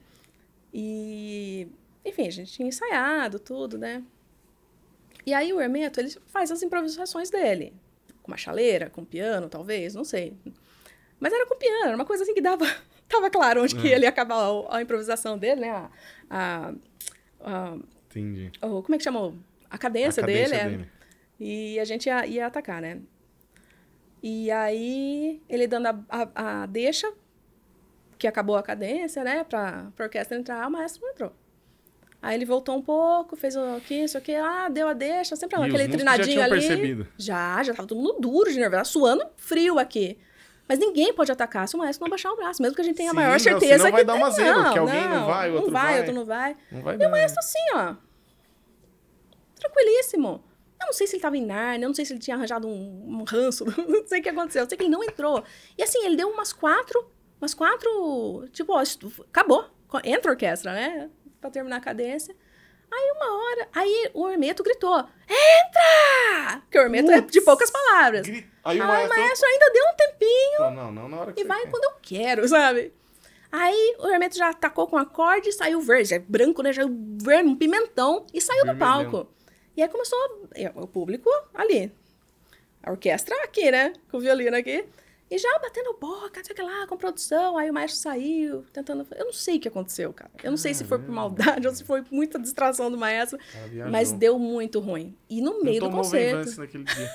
E, enfim, a gente tinha ensaiado tudo, né? E aí o Hermeto, ele faz as improvisações dele. Com uma chaleira, com piano, talvez, não sei. Mas era com piano, era uma coisa assim que dava... Tava claro onde que é. ele ia acabar a, a improvisação dele, né? a, a, a Entendi. Ou, como é que chamou? A cadência, a cadência dele. dele. É... E a gente ia, ia, atacar, né? E aí, ele dando a, a, a deixa, que acabou a cadência, né? Pra, pra orquestra entrar, o maestro entrou. Aí ele voltou um pouco, fez o que isso aqui, ah, deu a deixa, sempre aquele trinadinho já ali. Percebido. Já, já tava todo mundo duro de nervoso, suando frio aqui. Mas ninguém pode atacar se o maestro não abaixar o braço, mesmo que a gente tenha Sim, a maior certeza não, que vai dar uma zero, não, que alguém não, não vai, outro não vai, vai, outro não vai. Não vai e não. o maestro assim, ó. Tranquilíssimo. Eu não sei se ele estava em Narnia, eu não sei se ele tinha arranjado um, um ranço, não sei o que aconteceu. Eu sei que ele não entrou. E assim, ele deu umas quatro, umas quatro, tipo, ó, acabou. Entra a orquestra, né? Pra terminar a cadência. Aí uma hora, aí o Hermeto gritou: "Entra!" porque o Hermeto Ups. é de poucas palavras. Aí o maestro... Ah, maestro ainda deu um tempinho. Não, não, não na hora que E vai quer. quando eu quero, sabe? Aí o Hermeto já atacou com um acorde, saiu verde, é branco, né? Já é verde, um pimentão e saiu Vermelho. do palco. E aí começou é, o público ali. A orquestra aqui, né? Com o violino aqui. E já batendo boca, sei lá, com produção. Aí o maestro saiu, tentando. Eu não sei o que aconteceu, cara. Eu não sei se foi por maldade ou se foi muita distração do maestro. Mas deu muito ruim. E no meio do concerto. naquele dia.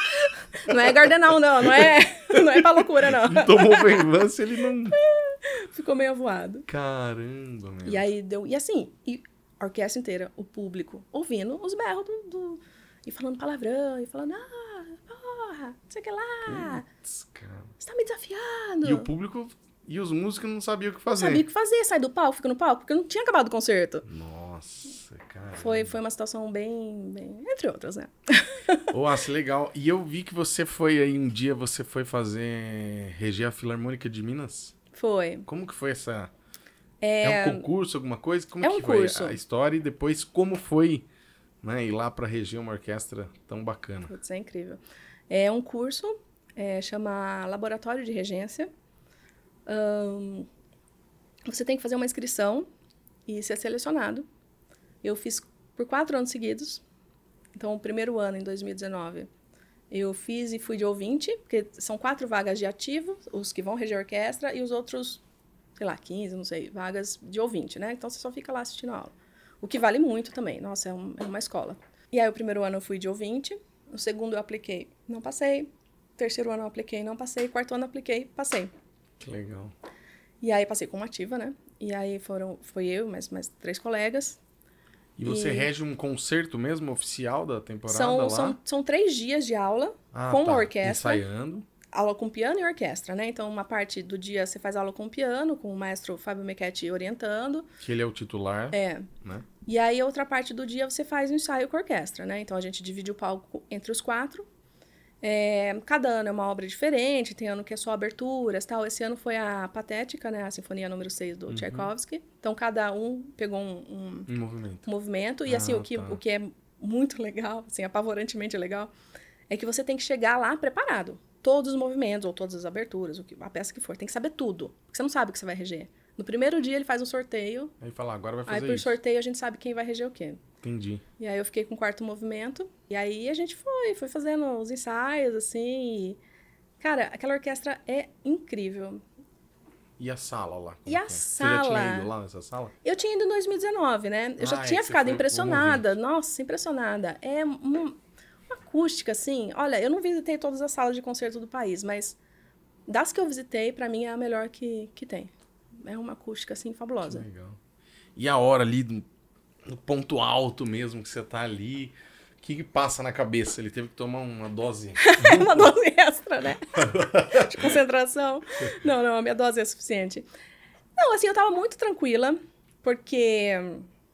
não é Gardenal, não. Não é, não é pra loucura, não. Ele tomou vengança, ele não. Ficou meio avoado. Caramba, meu. E aí deu. E assim, e a orquestra inteira, o público, ouvindo os berros do, do... e falando palavrão, e falando. Ah, não sei o que lá. Putz, Você tá me desafiando. E o público e os músicos não sabiam o que fazer. Não sabia o que fazer, sai do palco, fica no palco, porque não tinha acabado o concerto. Nossa, cara. Foi, foi uma situação bem, bem. Entre outras, né? Nossa, legal. E eu vi que você foi aí um dia, você foi fazer. reger a Filarmônica de Minas? Foi. Como que foi essa. É, é um concurso, alguma coisa? Como é um que foi a história e depois como foi né, ir lá para reger uma orquestra tão bacana? Putz, é incrível. É um curso, é, chama Laboratório de Regência. Um, você tem que fazer uma inscrição e ser selecionado. Eu fiz por quatro anos seguidos. Então, o primeiro ano, em 2019, eu fiz e fui de ouvinte, porque são quatro vagas de ativo, os que vão reger a orquestra, e os outros, sei lá, 15, não sei, vagas de ouvinte, né? Então, você só fica lá assistindo a aula. O que vale muito também. Nossa, é, um, é uma escola. E aí, o primeiro ano eu fui de ouvinte, no segundo eu apliquei, não passei. Terceiro ano eu apliquei, não passei. Quarto ano eu apliquei, passei. Que legal. E aí passei como ativa, né? E aí foram, foi eu, mais, mais três colegas. E você e... rege um concerto mesmo oficial da temporada são, lá? São, são três dias de aula ah, com tá. orquestra. Ensaiando. Aula com piano e orquestra, né? Então, uma parte do dia você faz aula com piano, com o maestro Fábio Mechetti orientando. Que ele é o titular. É. Né? E aí, outra parte do dia, você faz um ensaio com a orquestra, né? Então, a gente divide o palco entre os quatro. É, cada ano é uma obra diferente, tem ano que é só aberturas tal. Esse ano foi a Patética, né? A Sinfonia número 6 do uhum. Tchaikovsky. Então, cada um pegou um, um, um movimento. movimento. E, ah, assim, o que, tá. o que é muito legal, assim, apavorantemente legal, é que você tem que chegar lá preparado. Todos os movimentos, ou todas as aberturas, a peça que for. Tem que saber tudo. Porque você não sabe o que você vai reger. No primeiro dia ele faz um sorteio. Aí fala, ah, agora vai fazer Aí por isso. sorteio a gente sabe quem vai reger o quê. Entendi. E aí eu fiquei com o quarto movimento. E aí a gente foi, foi fazendo os ensaios, assim. E... Cara, aquela orquestra é incrível. E a sala lá? E a é? sala? Você já tinha ido lá nessa sala? Eu tinha ido em 2019, né? Eu ah, já é, tinha ficado impressionada. Nossa, impressionada. É um, uma acústica, assim. Olha, eu não visitei todas as salas de concerto do país, mas das que eu visitei, para mim é a melhor que, que tem é uma acústica assim fabulosa. Que legal. E a hora ali no ponto alto mesmo que você tá ali, o que, que, passa na cabeça? Ele teve que tomar uma dose. É uma dose extra, né? de concentração. Não, não, a minha dose é suficiente. Não, assim, eu tava muito tranquila, porque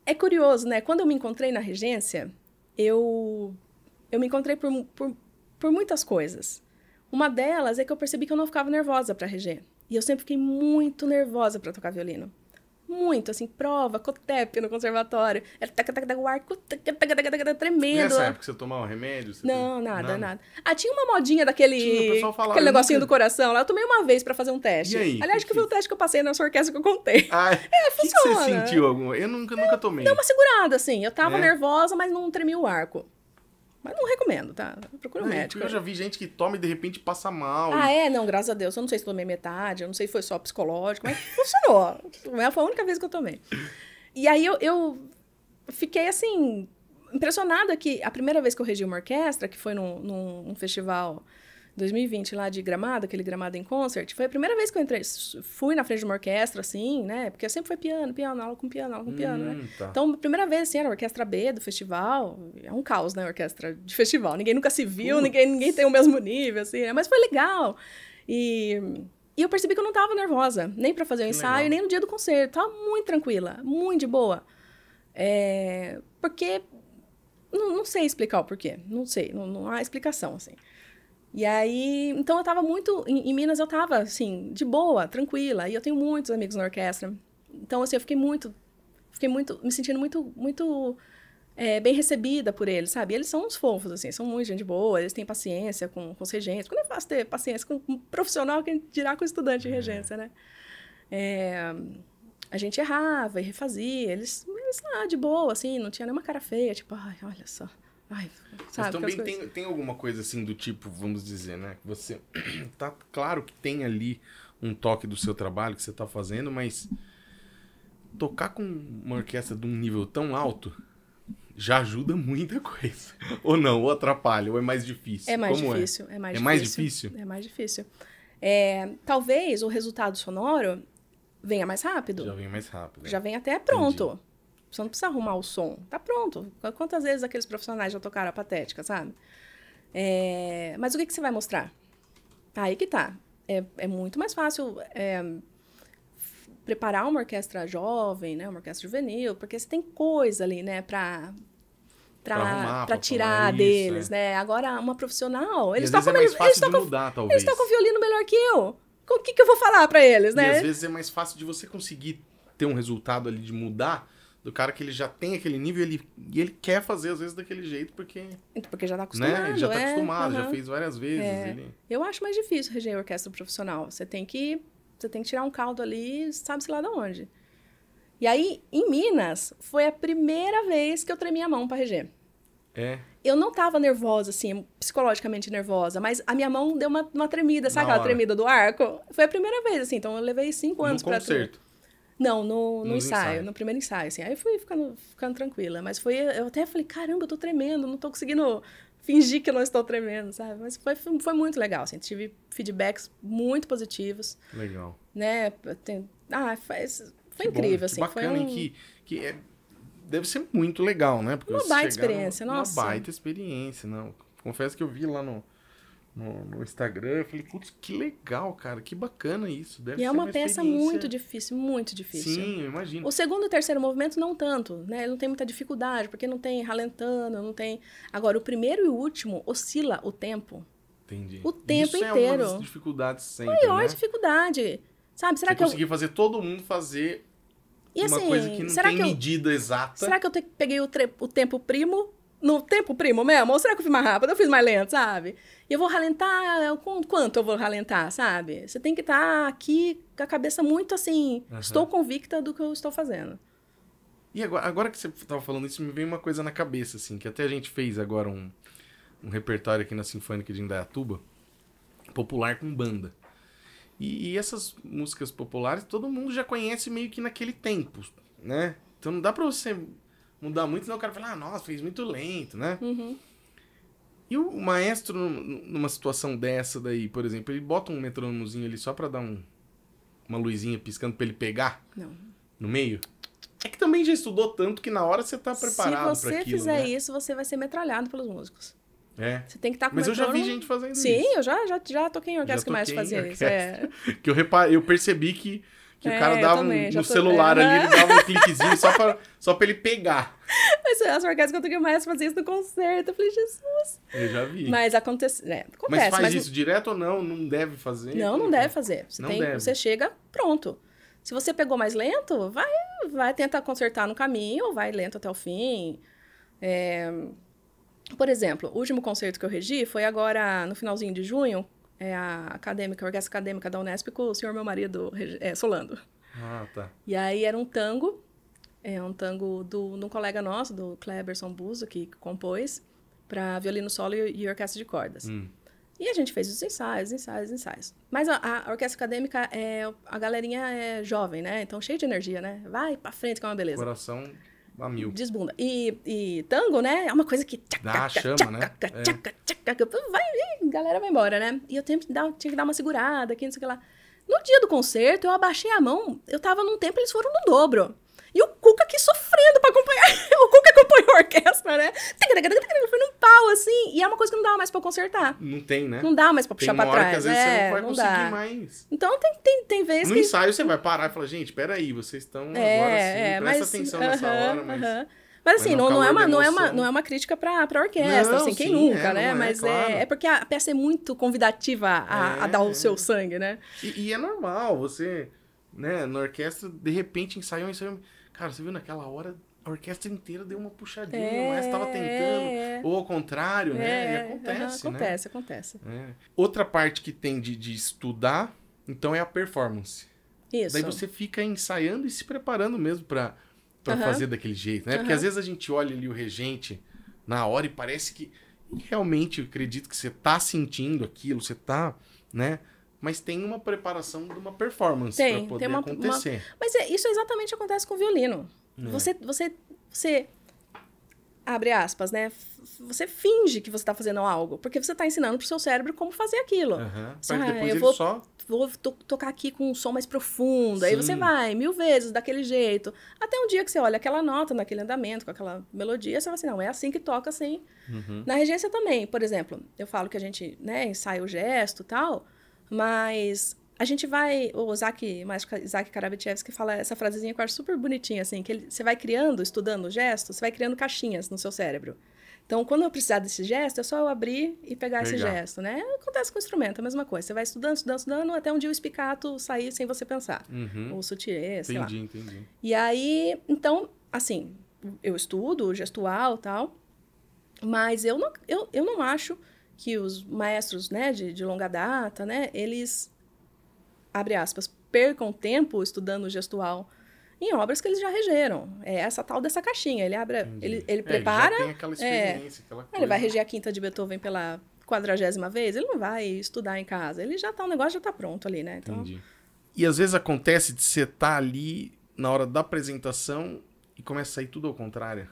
é curioso, né? Quando eu me encontrei na regência, eu, eu me encontrei por, por, por muitas coisas. Uma delas é que eu percebi que eu não ficava nervosa para reger. E eu sempre fiquei muito nervosa para tocar violino. Muito, assim, prova, cotep no conservatório. Era o arco, tremendo. Nessa época você tomava um remédio? não, nada, nada, nada, Ah, tinha uma modinha daquele tinha, falava, aquele negocinho nunca... do coração lá. Eu tomei uma vez pra fazer um teste. E aí? Aliás, que, que foi o teste que eu passei nessa orquestra que eu contei. Ah, é, funciona. Que que você sentiu alguma? Eu nunca, nunca tomei. Deu uma segurada, assim. Eu tava é? nervosa, mas não tremia o arco. Mas não recomendo, tá? Procura um não, médico. Eu já vi gente que toma e de repente passa mal. Ah, e... é? Não, graças a Deus. Eu não sei se tomei metade, eu não sei se foi só psicológico, mas funcionou. Foi é a única vez que eu tomei. E aí eu, eu fiquei assim, impressionada que a primeira vez que eu regi uma orquestra, que foi num, num, num festival 2020, lá de Gramado, aquele Gramado em Concert, foi a primeira vez que eu entrei, fui na frente de uma orquestra, assim, né? Porque eu sempre fui piano, piano, aula com piano, aula com hum, piano, né? Hum, tá. Então, a primeira vez, assim, era a orquestra B do festival, é um caos, né, orquestra de festival, ninguém nunca se viu, ninguém, ninguém tem o mesmo nível, assim, né? Mas foi legal, e... E eu percebi que eu não tava nervosa, nem para fazer o ensaio, legal. nem no dia do concerto. Tava muito tranquila, muito de boa. É... Porque não, não, sei explicar o porquê. Não sei, não, não há explicação, assim. E aí, então eu tava muito. Em, em, Minas eu tava, assim, de boa, tranquila. E eu tenho muitos amigos na orquestra. Então, assim, eu fiquei muito. Fiquei muito. Me sentindo muito. muito é, bem recebida por eles, sabe? E eles são uns fofos, assim, são muito gente boa, eles têm paciência com, com os regentes. Quando eu é faço ter paciência com um profissional, quem dirá com estudante de é. regência, né? É, a gente errava e refazia, eles, eles lá, de boa, assim, não tinha nenhuma cara feia, tipo, ai, olha só Ai, sabe, Mas também tem, tem alguma coisa assim do tipo, vamos dizer, né? Que você. tá claro que tem ali um toque do seu trabalho que você tá fazendo, mas tocar com uma orquestra de um nível tão alto já ajuda muita coisa. Ou não, ou atrapalha, ou é mais difícil. É mais Como é? difícil, é? é? mais é difícil. mais difícil? É mais difícil. É, talvez o resultado sonoro venha mais rápido. Já vem mais rápido. É. Já vem até pronto. Entendi. Você não precisa arrumar o som. Tá pronto. Quantas vezes aqueles profissionais já tocaram a patética, sabe? É... Mas o que, que você vai mostrar? Aí que tá. É, é muito mais fácil é, preparar uma orquestra jovem, né? Uma orquestra juvenil, porque você tem coisa ali, né? Pra, para tirar isso, deles, é. né? Agora, uma profissional, eles tocam é eles, eles tocam, mudar, talvez. Eles tocam violino melhor que eu. O que, que eu vou falar para eles, né? E às vezes é mais fácil de você conseguir ter um resultado ali de mudar do cara que ele já tem aquele nível ele, e ele quer fazer às vezes daquele jeito porque. Então, porque já tá né, acostumado. Né? Ele já tá é, acostumado, uhum. já fez várias vezes. É. Ele... Eu acho mais difícil reger orquestra profissional. Você tem que. Você tem que tirar um caldo ali, sabe-se lá de onde. E aí, em Minas, foi a primeira vez que eu tremi a mão para reger. É. Eu não tava nervosa, assim, psicologicamente nervosa, mas a minha mão deu uma, uma tremida, sabe Na aquela hora. tremida do arco? Foi a primeira vez, assim, então eu levei cinco anos para. Concerto. Não, no, no ensaio, ensaio, no primeiro ensaio, assim. Aí eu fui ficando, ficando tranquila. Mas foi. Eu até falei, caramba, eu tô tremendo, não tô conseguindo fingir que eu não estou tremendo, sabe? Mas foi, foi muito legal, assim. Tive feedbacks muito positivos. Legal. Né? Tem, ah, foi que incrível, bom, assim. Bacana, foi um... que, que é, deve ser muito legal, né? Porque uma baita experiência, nossa. Uma baita experiência, não. Confesso que eu vi lá no no, no Instagram. Eu falei, putz, que legal, cara, que bacana isso. Deve e é uma, uma peça muito difícil, muito difícil. Sim, eu imagino. O segundo e terceiro movimento, não tanto, né? Ele não tem muita dificuldade, porque não tem ralentando, não tem. Agora, o primeiro e o último oscila o tempo. Entendi. O tempo Isso inteiro. É uma dificuldades sempre. Maior né? dificuldade. Sabe, será Você que eu. consegui fazer todo mundo fazer e, uma assim, coisa que não tem que eu... medida exata. Será que eu peguei o, tre... o tempo primo no tempo primo mesmo? Ou será que eu fiz mais rápido? Eu fiz mais lento, sabe? E eu vou ralentar, quanto eu vou ralentar, sabe? Você tem que estar tá aqui com a cabeça muito assim, uhum. estou convicta do que eu estou fazendo. E agora, agora que você estava falando isso, me veio uma coisa na cabeça, assim, que até a gente fez agora um, um repertório aqui na Sinfônica de Indaiatuba, popular com banda. E, e essas músicas populares todo mundo já conhece meio que naquele tempo, né? Então não dá pra você mudar muito, senão o cara fala, ah, nossa, fez muito lento, né? Uhum. E o maestro, numa situação dessa daí, por exemplo, ele bota um metrônomozinho ali só pra dar um, uma luzinha piscando pra ele pegar? Não. No meio? É que também já estudou tanto que na hora você tá preparado para aquilo, Se você fizer né? isso, você vai ser metralhado pelos músicos. É. Você tem que estar tá com Mas eu já vi gente fazendo Sim, isso. Sim, eu já, já, já toquei em orquestra já toquei que mais fazia isso. É. que eu, reparei, eu percebi que que é, o cara dava também, um, no celular vendo. ali, ele dava um cliquezinho só pra, só pra ele pegar. Mas é as orquestras que eu toquei mais faziam isso no concerto. Eu falei, Jesus. Eu já vi. Mas acontece. né? acontece mas faz mas... isso direto ou não? Não deve fazer? Não, não deve é? fazer. Você, não tem, deve. você chega, pronto. Se você pegou mais lento, vai, vai tentar consertar no caminho, vai lento até o fim. É... Por exemplo, o último concerto que eu regi foi agora no finalzinho de junho, é a acadêmica, a orquestra acadêmica da Unesp com o senhor meu marido, é, Solando. Ah, tá. E aí era um tango, é um tango do, de um colega nosso, do Cleberson Buzo, que compôs, para violino solo e, e, orquestra de cordas. Hum. E a gente fez os ensaios, ensaios, ensaios. Mas a, a, orquestra acadêmica, é, a galerinha é jovem, né? Então, cheia de energia, né? Vai pra frente, que é uma beleza. Coração a mil. Desbunda. E, e tango, né? É uma coisa que. Tchaca, Dá chama, né? tchaca, né? Tchaca, é. tchaca, vai, e galera vai embora, né? E eu tinha que dar, tinha que dar uma segurada aqui, não sei o que lá. No dia do concerto, eu abaixei a mão, eu tava num tempo, eles foram no dobro. E o Cuca aqui sofrendo pra acompanhar. o Cuca acompanhou a orquestra, né? Foi num pau, assim. E é uma coisa que não dá mais pra consertar. Não tem, né? Não dá mais pra puxar tem uma pra hora trás. Que, às vezes é, você não é, vai não conseguir dá. mais. Então tem, tem, tem vezes. No que... ensaio você vai parar e falar, gente, peraí, vocês estão é, agora sim, é, presta mas... atenção nessa uh -huh, hora, mas. Uh -huh. Mas assim, não, não, é uma, não, é uma, não é uma crítica pra, pra orquestra, não, assim, quem sim, nunca, é, né? É, mas é, claro. é, é porque a peça é muito convidativa a, é, a dar o é. seu sangue, né? E, e, é normal, você, né, na orquestra, de repente ensaiou, ensaiou. Cara, você viu naquela hora a orquestra inteira deu uma puxadinha, é, mas estava tentando, é, ou ao contrário, é, né? E é, acontece, né? acontece, né? acontece. É. Outra parte que tem de, de estudar, então, é a performance. Isso. Daí você fica ensaiando e se preparando mesmo para uhum. fazer daquele jeito, né? Porque às vezes a gente olha ali o regente na hora e parece que realmente eu acredito que você tá sentindo aquilo, você tá, né? mas tem uma preparação de uma performance para poder tem uma, acontecer. Uma... Mas é, isso exatamente acontece com o violino. É. Você, você, você abre aspas, né? Você finge que você está fazendo algo, porque você está ensinando para o seu cérebro como fazer aquilo. Uhum. Você, ah, eu vou, só... vou to tocar aqui com um som mais profundo. Sim. Aí você vai mil vezes daquele jeito. Até um dia que você olha aquela nota naquele andamento, com aquela melodia, você fala assim, não, é assim que toca, assim. Uhum. Na regência também, por exemplo, eu falo que a gente né, ensaia o gesto e tal. Mas a gente vai. O Isaac, Isaac Karabachevski fala essa frasezinha que eu acho super bonitinha, assim, que ele, você vai criando, estudando o gesto, você vai criando caixinhas no seu cérebro. Então, quando eu precisar desse gesto, é só eu abrir e pegar Legal. esse gesto, né? Acontece com o instrumento, a mesma coisa. Você vai estudando, estudando, estudando, até um dia o espicato sair sem você pensar. Uhum. Ou sutiã, sei entendi, lá. Entendi, entendi. E aí, então, assim, eu estudo gestual tal, mas eu não, eu, eu não acho que os maestros né, de, de longa data, né, eles, abre aspas, percam tempo estudando gestual em obras que eles já regeram. É essa tal dessa caixinha. Ele abre, ele, ele é, prepara. Ele já tem aquela é, experiência, é, aquela coisa. Ele vai reger a quinta de Beethoven pela quadragésima vez, ele não vai estudar em casa. Ele já tá, o negócio já tá pronto ali, né? Então... Entendi. E às vezes acontece de você estar tá ali na hora da apresentação e começa a sair tudo ao contrário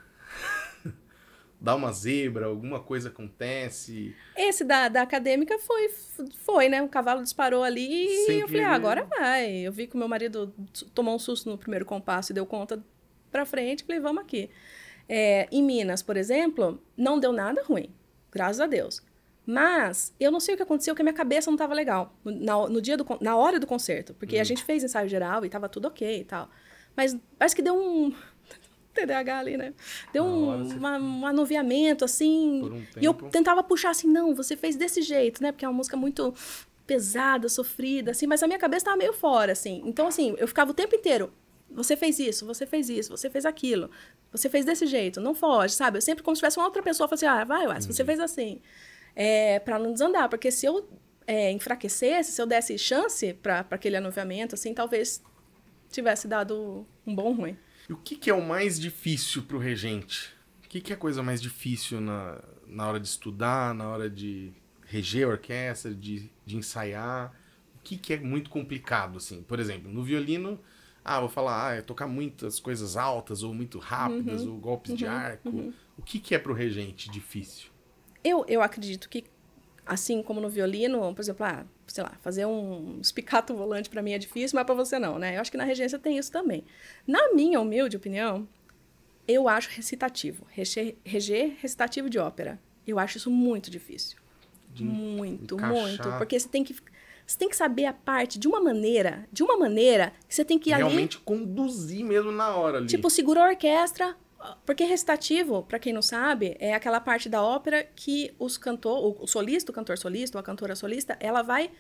dá uma zebra, alguma coisa acontece. Esse da, da acadêmica foi, foi, né? O cavalo disparou ali e eu falei, ah, agora vai. Eu vi que o meu marido tomou um susto no primeiro compasso e deu conta pra frente, falei, vamos aqui. É, em Minas, por exemplo, não deu nada ruim, graças a Deus. Mas eu não sei o que aconteceu, que a minha cabeça não estava legal no, no, dia do, na hora do concerto, porque a hum. gente fez ensaio geral e estava tudo ok e tal. Mas parece que deu um, TDAH ali, né? Deu um, anoviamento um anuviamento, assim. Um e eu tentava puxar assim, não, você fez desse jeito, né? Porque é uma música muito pesada, sofrida, assim, mas a minha cabeça tava meio fora, assim. Então, assim, eu ficava o tempo inteiro. Você fez isso, você fez isso, você fez aquilo, você fez desse jeito, não foge, sabe? Eu sempre como se tivesse uma outra pessoa, falando assim, ah, vai, Wes, você uhum. fez assim. É, eh, para não desandar, porque se eu é, enfraquecesse, se eu desse chance para aquele anuviamento, assim, talvez tivesse dado um bom ruim. E o que, que é o mais difícil para o regente? O que, que é a coisa mais difícil na, na hora de estudar, na hora de reger a orquestra, de, de ensaiar? O que, que é muito complicado, assim? Por exemplo, no violino, ah, vou falar, ah, é tocar muitas coisas altas ou muito rápidas uhum. ou golpes uhum. de arco. Uhum. O que, que é para o regente difícil? Eu, eu acredito que Assim como no violino, por exemplo, ah, sei lá, fazer um espicato volante para mim é difícil, mas para você não, né? Eu acho que na regência tem isso também. Na minha humilde opinião, eu acho recitativo, reger, recitativo de ópera. Eu acho isso muito difícil. De muito, encaixar. muito, porque você tem que você tem que saber a parte de uma maneira, de uma maneira que você tem que ir realmente ali, conduzir mesmo na hora ali. Tipo, segura a orquestra, porque recitativo, para quem não sabe, é aquela parte da ópera que os cantor, o solista, o cantor solista, ou a cantora solista, ela vai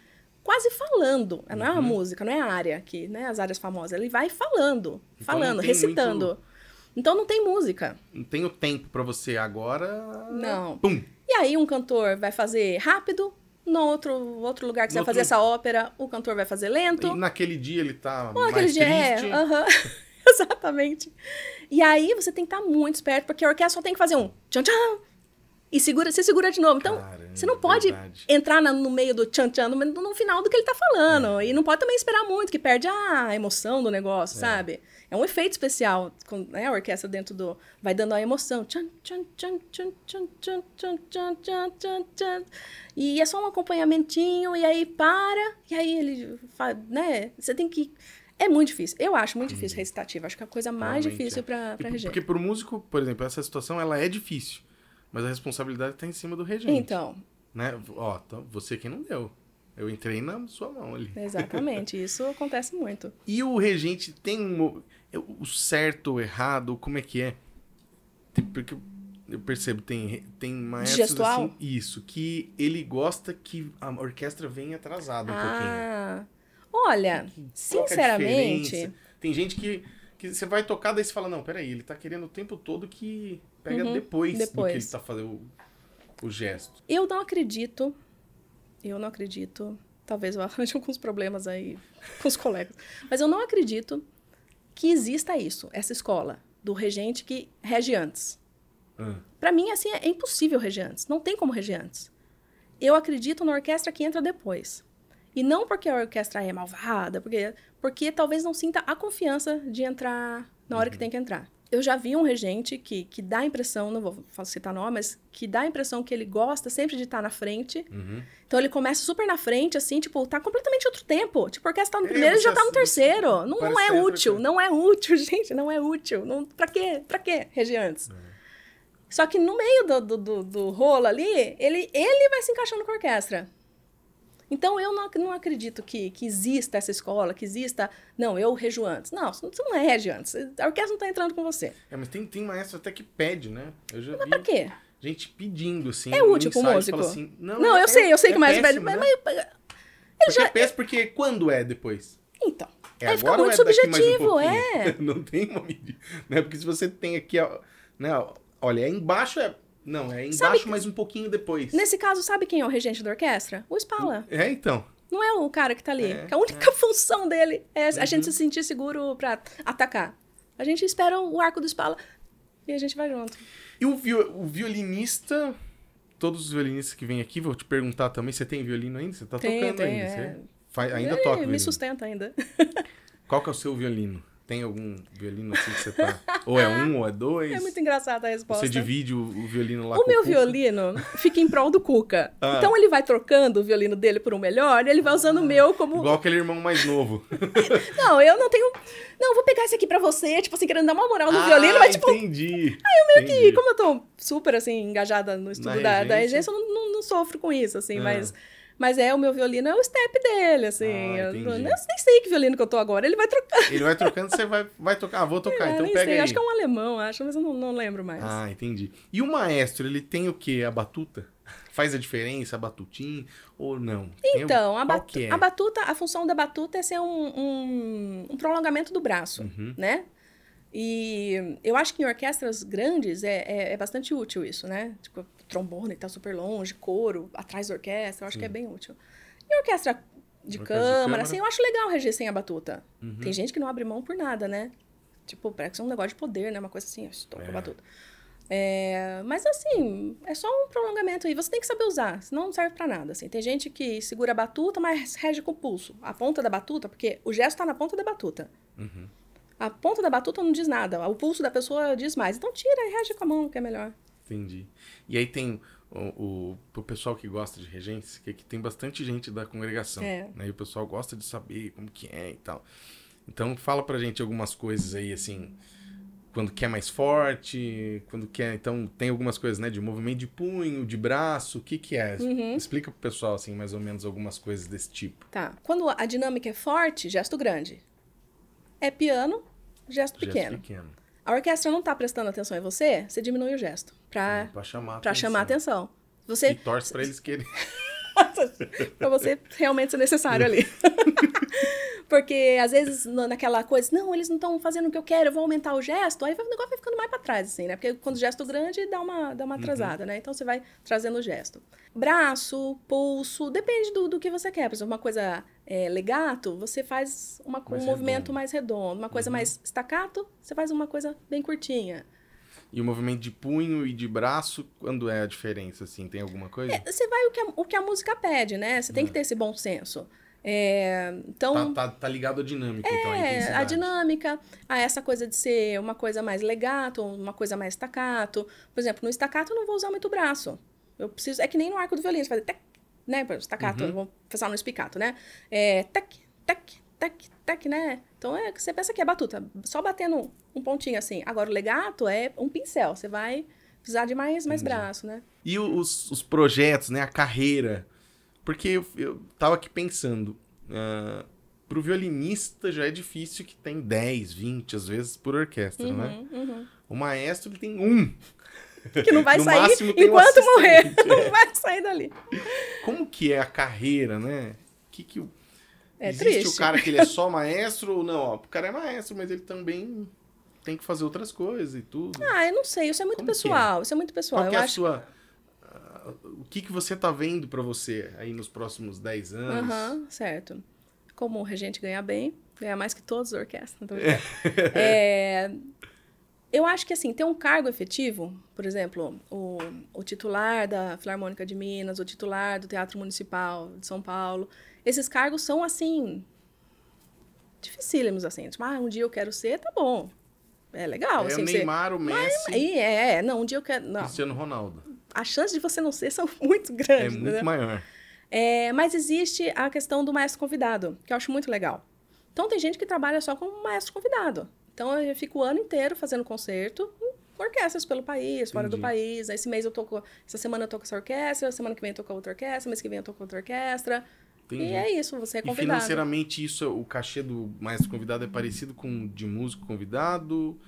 quase falando. Uhum. Não é uma uhum. música, não é a área aqui, né? As áreas famosas. Ele vai falando, então, falando, recitando. Muito... Então não tem música. Não tem o tempo para você agora. Não. Pum. E aí um cantor vai fazer rápido, no outro, outro lugar que você no vai fazer outro... essa ópera, o cantor vai fazer lento. E naquele dia ele tá Ou mais naquele triste. dia é, uh -huh. Exatamente. E aí você tem que estar tá muito esperto, porque a orquestra só tem que fazer um tchan tchan e segura, você segura de novo. Então, Caramba, você não pode verdade. entrar na, no meio do tchan tchan no, no final do que ele está falando. É. E não pode também esperar muito, que perde a emoção do negócio, é. sabe? É um efeito especial, com, né, a orquestra dentro do. Vai dando a emoção. E é só um acompanhamentinho, e aí para, e aí ele. Né, você tem que é muito difícil. Eu acho muito difícil uhum. recitativo. Acho que é a coisa mais Realmente, difícil é. para pra, pra regente. Porque pro músico, por exemplo, essa situação ela é difícil. Mas a responsabilidade tá em cima do regente. Então. Né? Ó, então, você que não deu. Eu entrei na sua mão ali. Exatamente, isso acontece muito. E o regente tem um, é, o certo, ou errado, como é que é? porque eu percebo, tem, tem mais Gestual? assim, isso, que ele gosta que a orquestra venha atrasada um ah. pouquinho. Olha, sinceramente. Tem gente que, que você vai tocar, daí você fala, não, peraí, ele tá querendo o tempo todo que pega uhum, depois, depois, do que ele tá fazendo o, o gesto. Eu não acredito. Eu não acredito. Talvez eu arranje alguns problemas aí com os colegas. Mas eu não acredito que exista isso, essa escola do regente que rege antes. Hum. Para mim, assim, é impossível reger antes. Não tem como reger antes. Eu acredito na orquestra que entra depois. E não porque a orquestra é malvada, porque, porque talvez não sinta a confiança de entrar na hora uhum. que tem que entrar. Eu já vi um regente que, que dá a impressão, não vou citar nome, mas que dá a impressão que ele gosta sempre de estar tá na frente. Uhum. Então ele começa super na frente, assim, tipo, tá completamente outro tempo. Tipo, a orquestra tá no é, primeiro e já tá no terceiro. Não, é não é útil, não é útil, gente, não é útil. Não, pra quê? Pra quê, regiantes? Uhum. Só que no meio do, do, do, do rolo ali, ele, ele vai se encaixando com a orquestra. Então, eu não, não acredito que, que, exista essa escola, que exista. Não, eu rejo antes. Não, você não é rege antes. A orquestra não está entrando com você. É, mas tem, tem maestro até que pede, né? Eu já mas vi... pra quê? Gente pedindo, assim. É útil pro músico. Assim, não, não, eu é sei, eu sei é que mais velho. Né? Mas, mas, já... É peço porque quando é depois? Então. É aí agora fica muito é subjetivo, um é. não tem uma medida. Né? Porque se você tem aqui, né, olha, embaixo é não, é embaixo, sabe, mas um pouquinho depois. Nesse caso, sabe quem é o regente da orquestra? O Spala. Hum, é, então. Não é o cara que tá ali. É, a única é. função dele é uhum. a gente uhum. se sentir seguro para atacar. A gente espera o arco do Spala e a gente vai junto. E o, o violinista. Todos os violinistas que vêm aqui, vou te perguntar também: você tem violino ainda? Você tá tem, tocando tem, ainda? É. Você faz, ainda Ele toca. Me sustenta ainda. Qual que é o seu violino? Tem algum violino assim que você tá. ou é um, ou é dois? É muito engraçada a resposta. Você divide o, o violino lá o com meu o meu violino fica em prol do Cuca. Ah. Então ele vai trocando o violino dele por um melhor e ele vai usando ah. o meu como. Igual aquele irmão mais novo. não, eu não tenho. Não, vou pegar esse aqui pra você, tipo assim, querendo dar uma moral no ah, violino, mas tipo. Entendi. Aí eu meio entendi. que, como eu tô super assim, engajada no estudo Na da regência, da eu não, não, não, sofro com isso, assim, ah. mas. Mas é, o meu violino é o step dele, assim. Ah, eu, eu, nem sei que violino que eu tô agora. Ele vai trocando. Ele vai trocando, você vai, vai tocar. Ah, vou é, tocar, é, então pega sei. aí. Acho que é um alemão, acho, mas eu não, não lembro mais. Ah, entendi. E o maestro, ele tem o quê? A batuta? Faz a diferença a batutim ou não? Então, a, batu... é? a batuta, a função da batuta é ser um, um, um prolongamento do braço, uhum. né? E eu acho que em orquestras grandes é, é, é bastante útil isso, né? Tipo, trombone está super longe, coro, atrás da orquestra, eu acho Sim. que é bem útil. E orquestra de, câmara, de câmara, assim, eu acho legal reger sem a batuta. Uhum. Tem gente que não abre mão por nada, né? Tipo, parece é um negócio de poder, né? Uma coisa assim, eu ah, estou é. com a é. batuta. É, mas assim, é só um prolongamento aí. Você tem que saber usar, senão não serve para nada. Assim. Tem gente que segura a batuta, mas rege com o pulso. A ponta da batuta, porque o gesto tá na ponta da batuta. Uhum. A ponta da batuta não diz nada, o pulso da pessoa diz mais. Então tira e reage com a mão, que é melhor. Entendi. E aí tem o, o pessoal que gosta de regência, que aqui é tem bastante gente da congregação, é. né? E o pessoal gosta de saber como que é e tal. Então fala pra gente algumas coisas aí, assim, quando quer mais forte, quando quer... Então tem algumas coisas, né? De movimento de punho, de braço, o que que é? Uhum. Explica pro pessoal, assim, mais ou menos algumas coisas desse tipo. Tá. Quando a dinâmica é forte, gesto grande é piano, gesto, gesto pequeno. pequeno. A orquestra não está prestando atenção em você, você diminui o gesto. Para chamar, pra atenção. chamar atenção. Você... E torce para eles quererem. para você realmente ser necessário ali. Porque às vezes naquela coisa, não, eles não estão fazendo o que eu quero, eu vou aumentar o gesto, aí o negócio vai ficando mais para trás, assim, né? Porque quando o gesto grande dá uma, dá uma uhum. atrasada, uhum. né? Então você vai trazendo o gesto. Braço, pulso, depende do, do que você quer. Por exemplo, uma coisa é, legato, você faz uma, um redondo. movimento mais redondo. Uma coisa uhum. mais staccato, você faz uma coisa bem curtinha. E o movimento de punho e de braço, quando é a diferença, assim, tem alguma coisa? É, você vai o que, a, o que a música pede, né? Você tem que hum. ter esse bom senso. É, então tá, tá, tá, ligado à dinâmica, então, é, então, a, a dinâmica, a essa coisa de ser uma coisa mais legato, uma coisa mais estacato. Por exemplo, no estacato eu não vou usar muito braço. Eu preciso é que nem no arco do violino, você faz até né? Staccato, uhum. vamos pensar no espicato, né? É, tec tec tec tec, né? Então é, você pensa que é batuta, só batendo um pontinho assim. Agora o legato é um pincel, você vai precisar de mais, mais braço, né? E os, os, projetos, né? A carreira. Porque eu, eu tava aqui pensando, uh, pro violinista já é difícil que tem 10, 20, às vezes, por orquestra, né? uhum, né? Uhum. O maestro ele tem um que não vai sair máximo, enquanto um morrer. É. Não vai sair dali. Como que é a carreira, né? Que que o... É Existe triste. o cara que ele é só maestro ou não? Ó, o cara é maestro, mas ele também tem que fazer outras coisas e tudo. Ah, eu não sei. Isso é muito Como é? pessoal. É? Isso é muito pessoal. Qual é eu é acho... Sua... Ah, o que, que você tá vendo para você aí nos próximos 10 anos? Uhum, certo. Como o regente ganhar bem, ganhar mais que todos os orquestras. É. é... Eu acho que, assim, ter um cargo efetivo, por exemplo, o, o titular da Filarmônica de Minas, o titular do Teatro Municipal de São Paulo, esses cargos são, assim, dificílimos, assim. Tipo, ah, um dia eu quero ser, tá bom. É legal. É assim, Neymar, você... o Messi... Mas, é, é, não, um dia eu quero... Não. Cristiano Ronaldo. As chances de você não ser são muito grandes. É muito né? maior. É, mas existe a questão do maestro convidado, que eu acho muito legal. Então, tem gente que trabalha só como maestro convidado. Então eu fico o ano inteiro fazendo concerto orquestras pelo país, fora Entendi. do país. Esse mês eu tô com, essa semana eu tô com essa orquestra, semana que vem eu tô com outra orquestra, mês que vem eu tô com outra orquestra. Entendi. E é isso, você é convidado. E financeiramente isso, é, o cachê do maestro convidado é parecido com de músico convidado?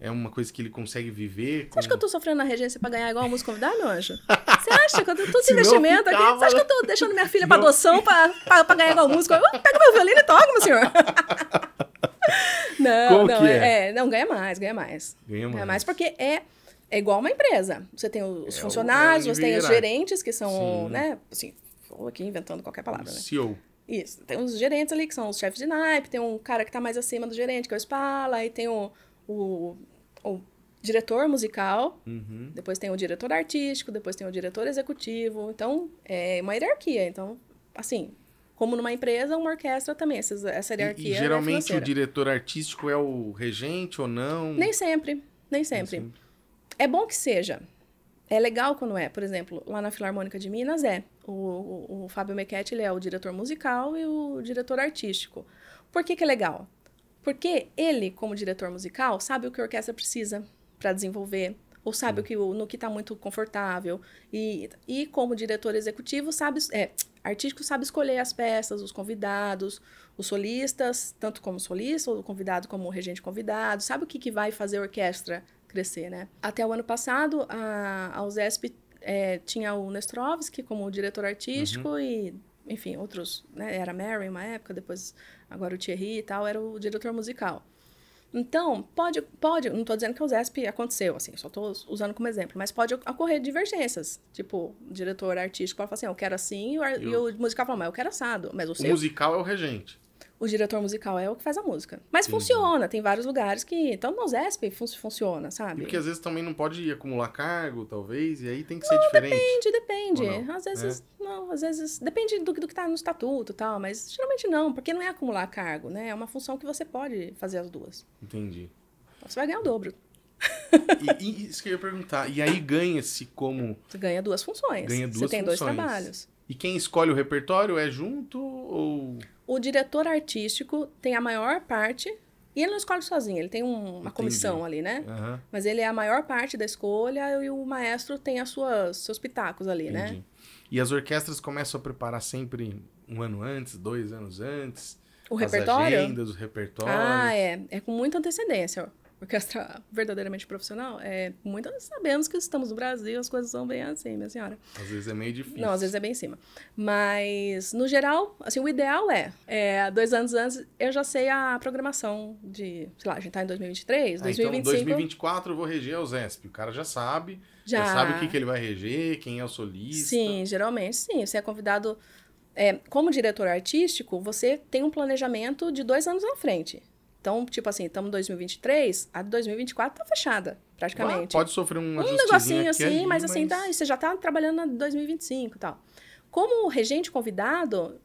É uma coisa que ele consegue viver? Como... Você acha que eu tô sofrendo na regência pra ganhar igual a músico convidado, meu anjo? Você acha que eu tô todo esse investimento ficava, aqui? Você acha que eu tô deixando minha filha pra adoção pra, pra, pra ganhar igual a músico? Pega meu violino e toca, meu senhor. Não, Como não, é, é? é? Não, ganha mais, ganha mais. Ganha mais. Ganha mais porque é, é igual uma empresa. Você tem os é funcionários, você tem os gerentes, que são, Sim. né? Assim, vou aqui inventando qualquer palavra, né? CEO. Isso. Tem os gerentes ali, que são os chefes de naipe, tem um cara que está mais acima do gerente, que é o Spala, aí tem o, o, o diretor musical, uhum. depois tem o diretor artístico, depois tem o diretor executivo. Então, é uma hierarquia. Então, assim, como numa empresa, uma orquestra também, essas, essa hierarquia. E, e é geralmente é o diretor artístico é o regente ou não? Nem sempre, nem sempre. Nem sempre. É bom que seja. É legal quando é. Por exemplo, lá na Filarmônica de Minas é. O, o, o Fábio Mequete, ele é o diretor musical e o diretor artístico. Por que, que é legal? Porque ele, como diretor musical, sabe o que a orquestra precisa para desenvolver, ou sabe o que, no que está muito confortável. E, e como diretor executivo, sabe. É, artístico sabe escolher as peças, os convidados, os solistas, tanto como solista, o convidado como o regente convidado, sabe o que, que vai fazer a orquestra crescer, né? Até o ano passado, a, a USESP é, tinha o Nestrovski como diretor artístico uhum. e, enfim, outros, né? Era Mary uma época, depois agora o Thierry e tal, era o diretor musical. Então, pode, pode, não estou dizendo que o ZESP aconteceu, assim, só estou usando como exemplo, mas pode ocorrer divergências. Tipo, o diretor artístico fala assim, eu quero assim, e o, e o musical fala, mas eu quero assado. Mas o, o seu... musical é o regente o diretor musical é o que faz a música. Mas Sim. Uhum. funciona, tem vários lugares que. Então, no ZESP fun funciona, sabe? porque às vezes também não pode acumular cargo, talvez, e aí tem que ser diferente. Depende, depende. Não? Às vezes, é. não, às vezes. Depende do, do que está no estatuto e tal, mas geralmente não, porque não é acumular cargo, né? É uma função que você pode fazer as duas. Entendi. Então, você vai ganhar o dobro. e, e, isso que eu ia perguntar. E aí ganha-se como. Você ganha duas funções. Ganha duas você tem dois trabalhos. E quem escolhe o repertório é junto ou o diretor artístico tem a maior parte. E ele não escolhe sozinho, ele tem um, uma Entendi. comissão ali, né? Uhum. Mas ele é a maior parte da escolha e o maestro tem as suas, seus pitacos ali, né? Entendi. né? E as orquestras começam a preparar sempre um ano antes, dois anos antes. O as repertório? agendas, os repertórios. Ah, é. É com muita antecedência orquestra verdadeiramente profissional, é, muitas sabemos que estamos no Brasil, as coisas são bem assim, minha senhora. Às vezes é meio difícil. Não, às vezes é bem em cima. Mas, no geral, assim, o ideal é, é dois anos antes, eu já sei a programação de, sei lá, a gente tá em 2023, ah, 2025. Então, 2024 eu vou reger o ZESP, o cara já sabe, já, já sabe o que, que ele vai reger, quem é o solista. Sim, geralmente sim, você é convidado... É, como diretor artístico, você tem um planejamento de dois anos à frente. Então, tipo assim, estamos em 2023, a 2024 tá fechada, praticamente. pode sofrer um Um negocinho assim, ali, mas, assim, mas, assim, tá, você já tá trabalhando na 2025 e tal. Como regente convidado,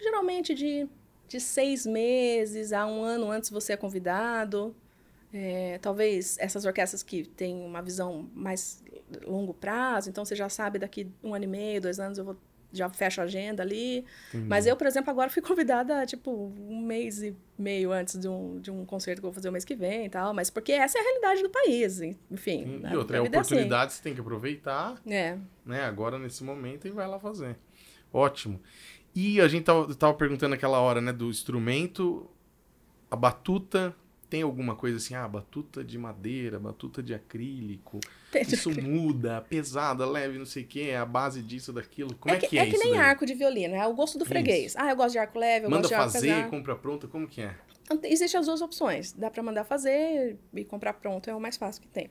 geralmente de, de seis meses a um ano antes você é convidado. É, talvez essas orquestras que têm uma visão mais longo prazo, então você já sabe daqui um ano e meio, dois anos eu vou já fecho a agenda ali. Mas eu, por exemplo, agora fui convidada, tipo, um mês e meio antes de um, de um concerto que eu vou fazer o mês que vem e tal. Mas porque essa é a realidade do país, enfim. Né, e outra, é oportunidade, é assim. você tem que aproveitar. É. Né, agora, nesse momento, e vai lá fazer. Ótimo. E a gente tava, tava perguntando aquela hora, né, do instrumento, a batuta, tem alguma coisa assim, ah, batuta de madeira, batuta de acrílico isso muda, pesada, leve, não sei o que, é a base disso, daquilo. Como é, é que, é que é, é que nem daí? arco de violino, é o gosto do freguês. Isso. Ah, eu gosto de arco leve, eu Manda gosto de arco fazer, pesado. compra pronto, como que é? Existem as duas opções. Dá para mandar fazer e comprar pronto, é o mais fácil que tem.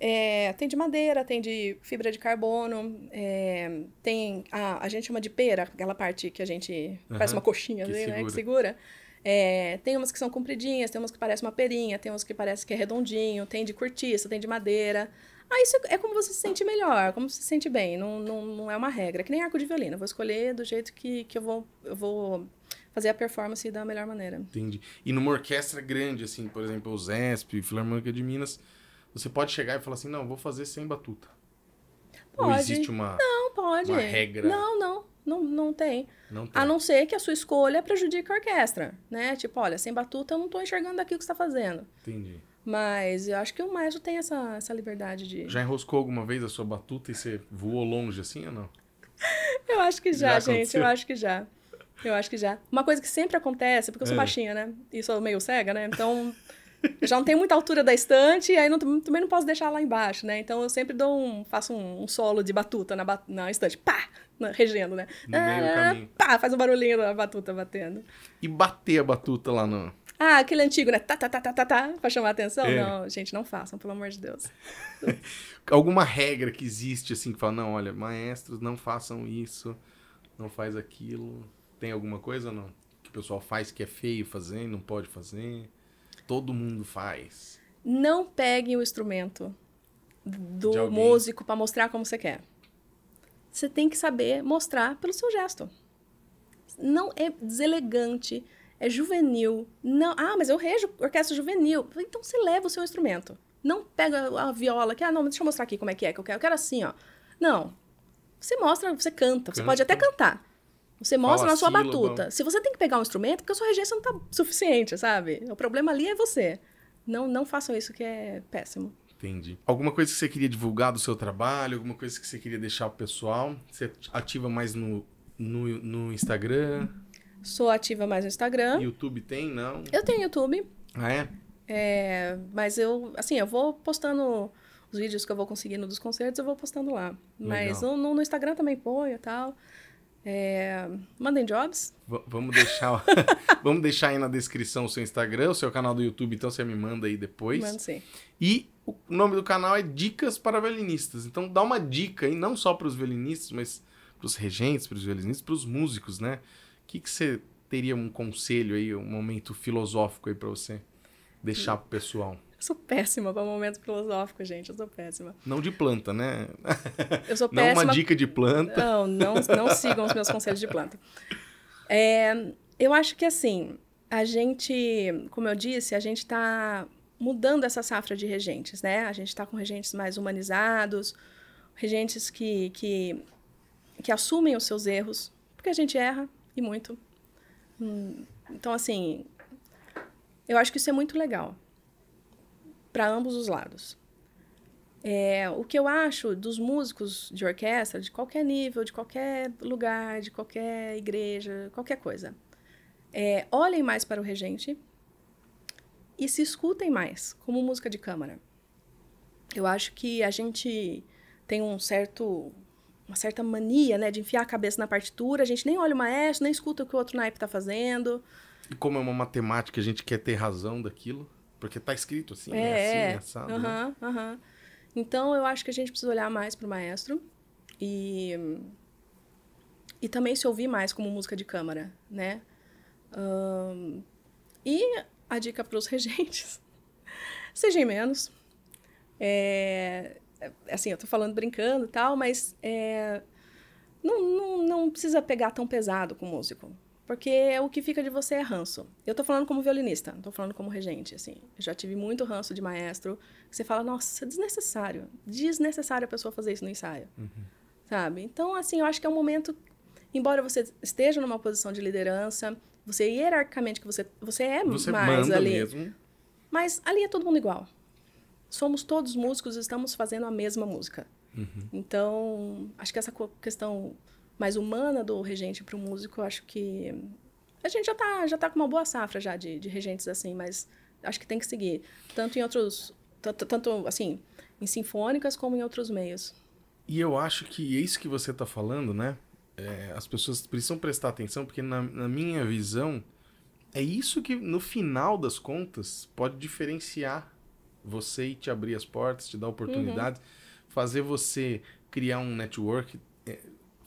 É, tem de madeira, tem de fibra de carbono, é, tem a, a gente chama de pera, aquela parte que a gente uhum, faz uma coxinha ali, segura. né? Que segura. É, tem umas que são compridinhas, tem umas que parecem uma perinha, tem umas que parece que é redondinho, tem de cortiça, tem de madeira. Aí isso é como você se sente melhor, como você se sente bem. Não, não, não é uma regra. É que nem arco de violino. Eu vou escolher do jeito que, que eu, vou, eu vou fazer a performance da melhor maneira. Entendi. E numa orquestra grande, assim, por exemplo, o ZESP, Filarmônica de Minas, você pode chegar e falar assim: não, vou fazer sem batuta. Pode. Ou existe uma, não, pode. uma regra? Não, não. Não, não tem. não tem. A não ser que a sua escolha prejudique a orquestra, né? Tipo, olha, sem batuta eu não estou enxergando aqui o que está fazendo. Entendi. Mas eu acho que o Maestro tem essa, essa liberdade de. Já enroscou alguma vez a sua batuta e você voou longe assim ou não? eu acho que já, já gente. Eu acho que já. Eu acho que já. Uma coisa que sempre acontece, porque eu sou é. baixinha, né? E sou meio cega, né? Então. já não tenho muita altura da estante, aí não, também não posso deixar lá embaixo, né? Então eu sempre dou um, faço um, um solo de batuta na, bat, na estante, pá, na, regendo, né? No ah, meio do é, caminho. Pá, faz um barulhinho da batuta batendo. E bater a batuta lá no, ah, aquele antigo, né? Tá, tá, tá, tá, tá, tá, pra chamar atenção. É. Não, gente, não façam, pelo amor de Deus. Alguma regra que existe, assim, que fala, não, olha, maestros, não façam isso, não faz aquilo. Tem alguma coisa não? Que o pessoal faz que é feio fazer, não pode fazer. Todo mundo faz. Não peguem o instrumento do músico para mostrar como você quer. Você tem que saber mostrar pelo seu gesto. Não é deselegante é juvenil. Não, ah, mas eu rejo orquestra juvenil. Então você leva o seu instrumento. Não pega a viola que, ah, não, deixa eu mostrar aqui como é que é que eu quero. Eu quero assim, ó. Não. Você mostra, você canta. Você canta. pode até cantar. Você mostra Fala na sua sílaba. batuta. Se você tem que pegar um instrumento, porque a sua regência não tá suficiente, sabe? O problema ali é você. Não, não façam isso que é péssimo. Entendi. Alguma coisa que você queria divulgar do seu trabalho, alguma coisa que você queria deixar pro pessoal? Você ativa mais no, no, no Instagram? Sou ativa mais no Instagram. YouTube tem, não? Eu tenho YouTube. Ah, é? É, mas eu, assim, eu vou postando os vídeos que eu vou conseguindo dos concertos, eu vou postando lá. Mas no, no, Instagram também ponho e tal. É, mandem jobs. V vamos deixar vamos deixar aí na descrição o seu Instagram, o seu canal do YouTube, então você me manda aí depois. Mando sim. E o nome do canal é Dicas para Violinistas. Então dá uma dica aí, não só para os violinistas, mas para os regentes, para os violinistas, para os músicos, né? que, que você teria um conselho aí, um momento filosófico aí para você deixar pro pessoal? Eu sou péssima para momento filosófico, gente. Eu sou péssima. Não de planta, né? Eu sou péssima. Não uma dica de planta. Não, não, não sigam os meus conselhos de planta. É, eu acho que assim, a gente, como eu disse, a gente está mudando essa safra de regentes, né? A gente está com regentes mais humanizados, regentes que, que, que assumem os seus erros, porque a gente erra, e muito. Hum, então, assim, eu acho que isso é muito legal para ambos os lados. É, o que eu acho dos músicos de orquestra, de qualquer nível, de qualquer lugar, de qualquer igreja, qualquer coisa, é, olhem mais para o regente e se escutem mais como música de câmara. Eu acho que a gente tem um certo uma certa mania, né, de enfiar a cabeça na partitura, a gente nem olha o maestro, nem escuta o que o outro naipe está fazendo. E como é uma matemática, a gente quer ter razão daquilo, porque está escrito assim, é, é assim, é assado. né? Então, eu acho que a gente precisa olhar mais para o maestro e e também se ouvir mais como música de câmara, né? Um, e a dica para os regentes: sejam menos. É, é, assim, eu tô falando brincando e tal, mas é, não, não, não precisa pegar tão pesado com o músico. Porque é o que fica de você é ranço. Eu tô falando como violinista, não tô falando como regente, assim. Eu já tive muito ranço de maestro. Que você fala, nossa, desnecessário. Desnecessário a pessoa fazer isso no ensaio. Uhum. Sabe? Então, assim, eu acho que é um momento... Embora você esteja numa posição de liderança, você hierarquicamente que você, você é você mais ali. Mesmo. Mas ali é todo mundo igual somos todos músicos, estamos fazendo a mesma música. Uhum. Então, acho que essa questão mais humana do regente para o músico, acho que a gente já está já tá com uma boa safra já de, de regentes assim, mas acho que tem que seguir tanto em outros tanto assim em sinfônicas como em outros meios. E eu acho que é isso que você está falando, né? É, as pessoas precisam prestar atenção porque na, na minha visão é isso que no final das contas pode diferenciar você e te abrir as portas, te dar oportunidades, uhum. fazer você criar um network, é,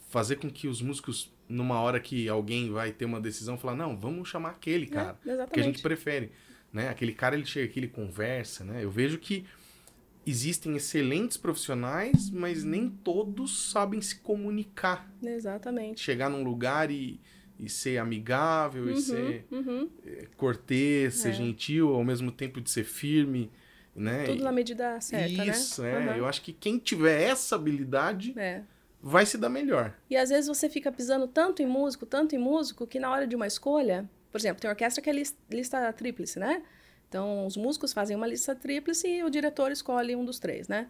fazer com que os músicos, numa hora que alguém vai ter uma decisão, falar, não, vamos chamar aquele é, cara, é, que a gente prefere. Né? Aquele cara, ele chega aqui, ele conversa, né? Eu vejo que existem excelentes profissionais, mas nem todos sabem se comunicar. Exatamente. Chegar num lugar e, e ser amigável, uhum, e ser uhum. É, cortês, é. ser gentil, ao mesmo tempo de ser firme, né? Tudo na medida certa, né? Isso, né? é. Uhum. Eu acho que quem tiver essa habilidade é. vai se dar melhor. E às vezes você fica pisando tanto em músico, tanto em músico, que na hora de uma escolha, por exemplo, tem orquestra que é lista, tríplice, né? Então, os músicos fazem uma lista tríplice e o diretor escolhe um dos três, né?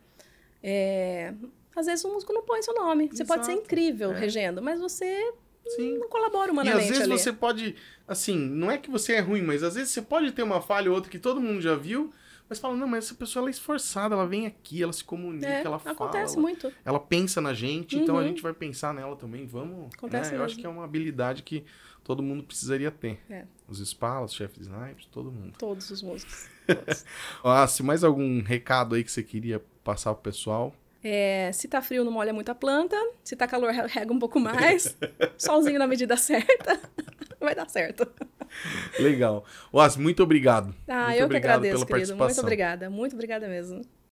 É... Às vezes o músico não põe seu nome. Você Exato. pode ser incrível é. regendo, mas você Sim. não colabora humanamente. E às vezes ali. você pode, assim, não é que você é ruim, mas às vezes você pode ter uma falha ou outra que todo mundo já viu, mas fala, não, mas essa pessoa ela é esforçada, ela vem aqui, ela se comunica, é, ela fala. Acontece ela, muito. Ela pensa na gente, uhum. então a uhum. gente vai pensar nela também. Vamos. Né? Acontece né? Eu acho que é uma habilidade que todo mundo precisaria ter. É. Os espalas, chefes snipes, todo mundo. Todos os músicos. Todos. ah, se mais algum recado aí que você queria passar pro pessoal. É, se tá frio, não molha muito a planta. Se tá calor, rega um pouco mais. Solzinho na medida certa. Vai dar certo. Legal. Was, muito obrigado. Ah, muito eu obrigado que agradeço, pela querido. Participação. Muito obrigada. Muito obrigada mesmo.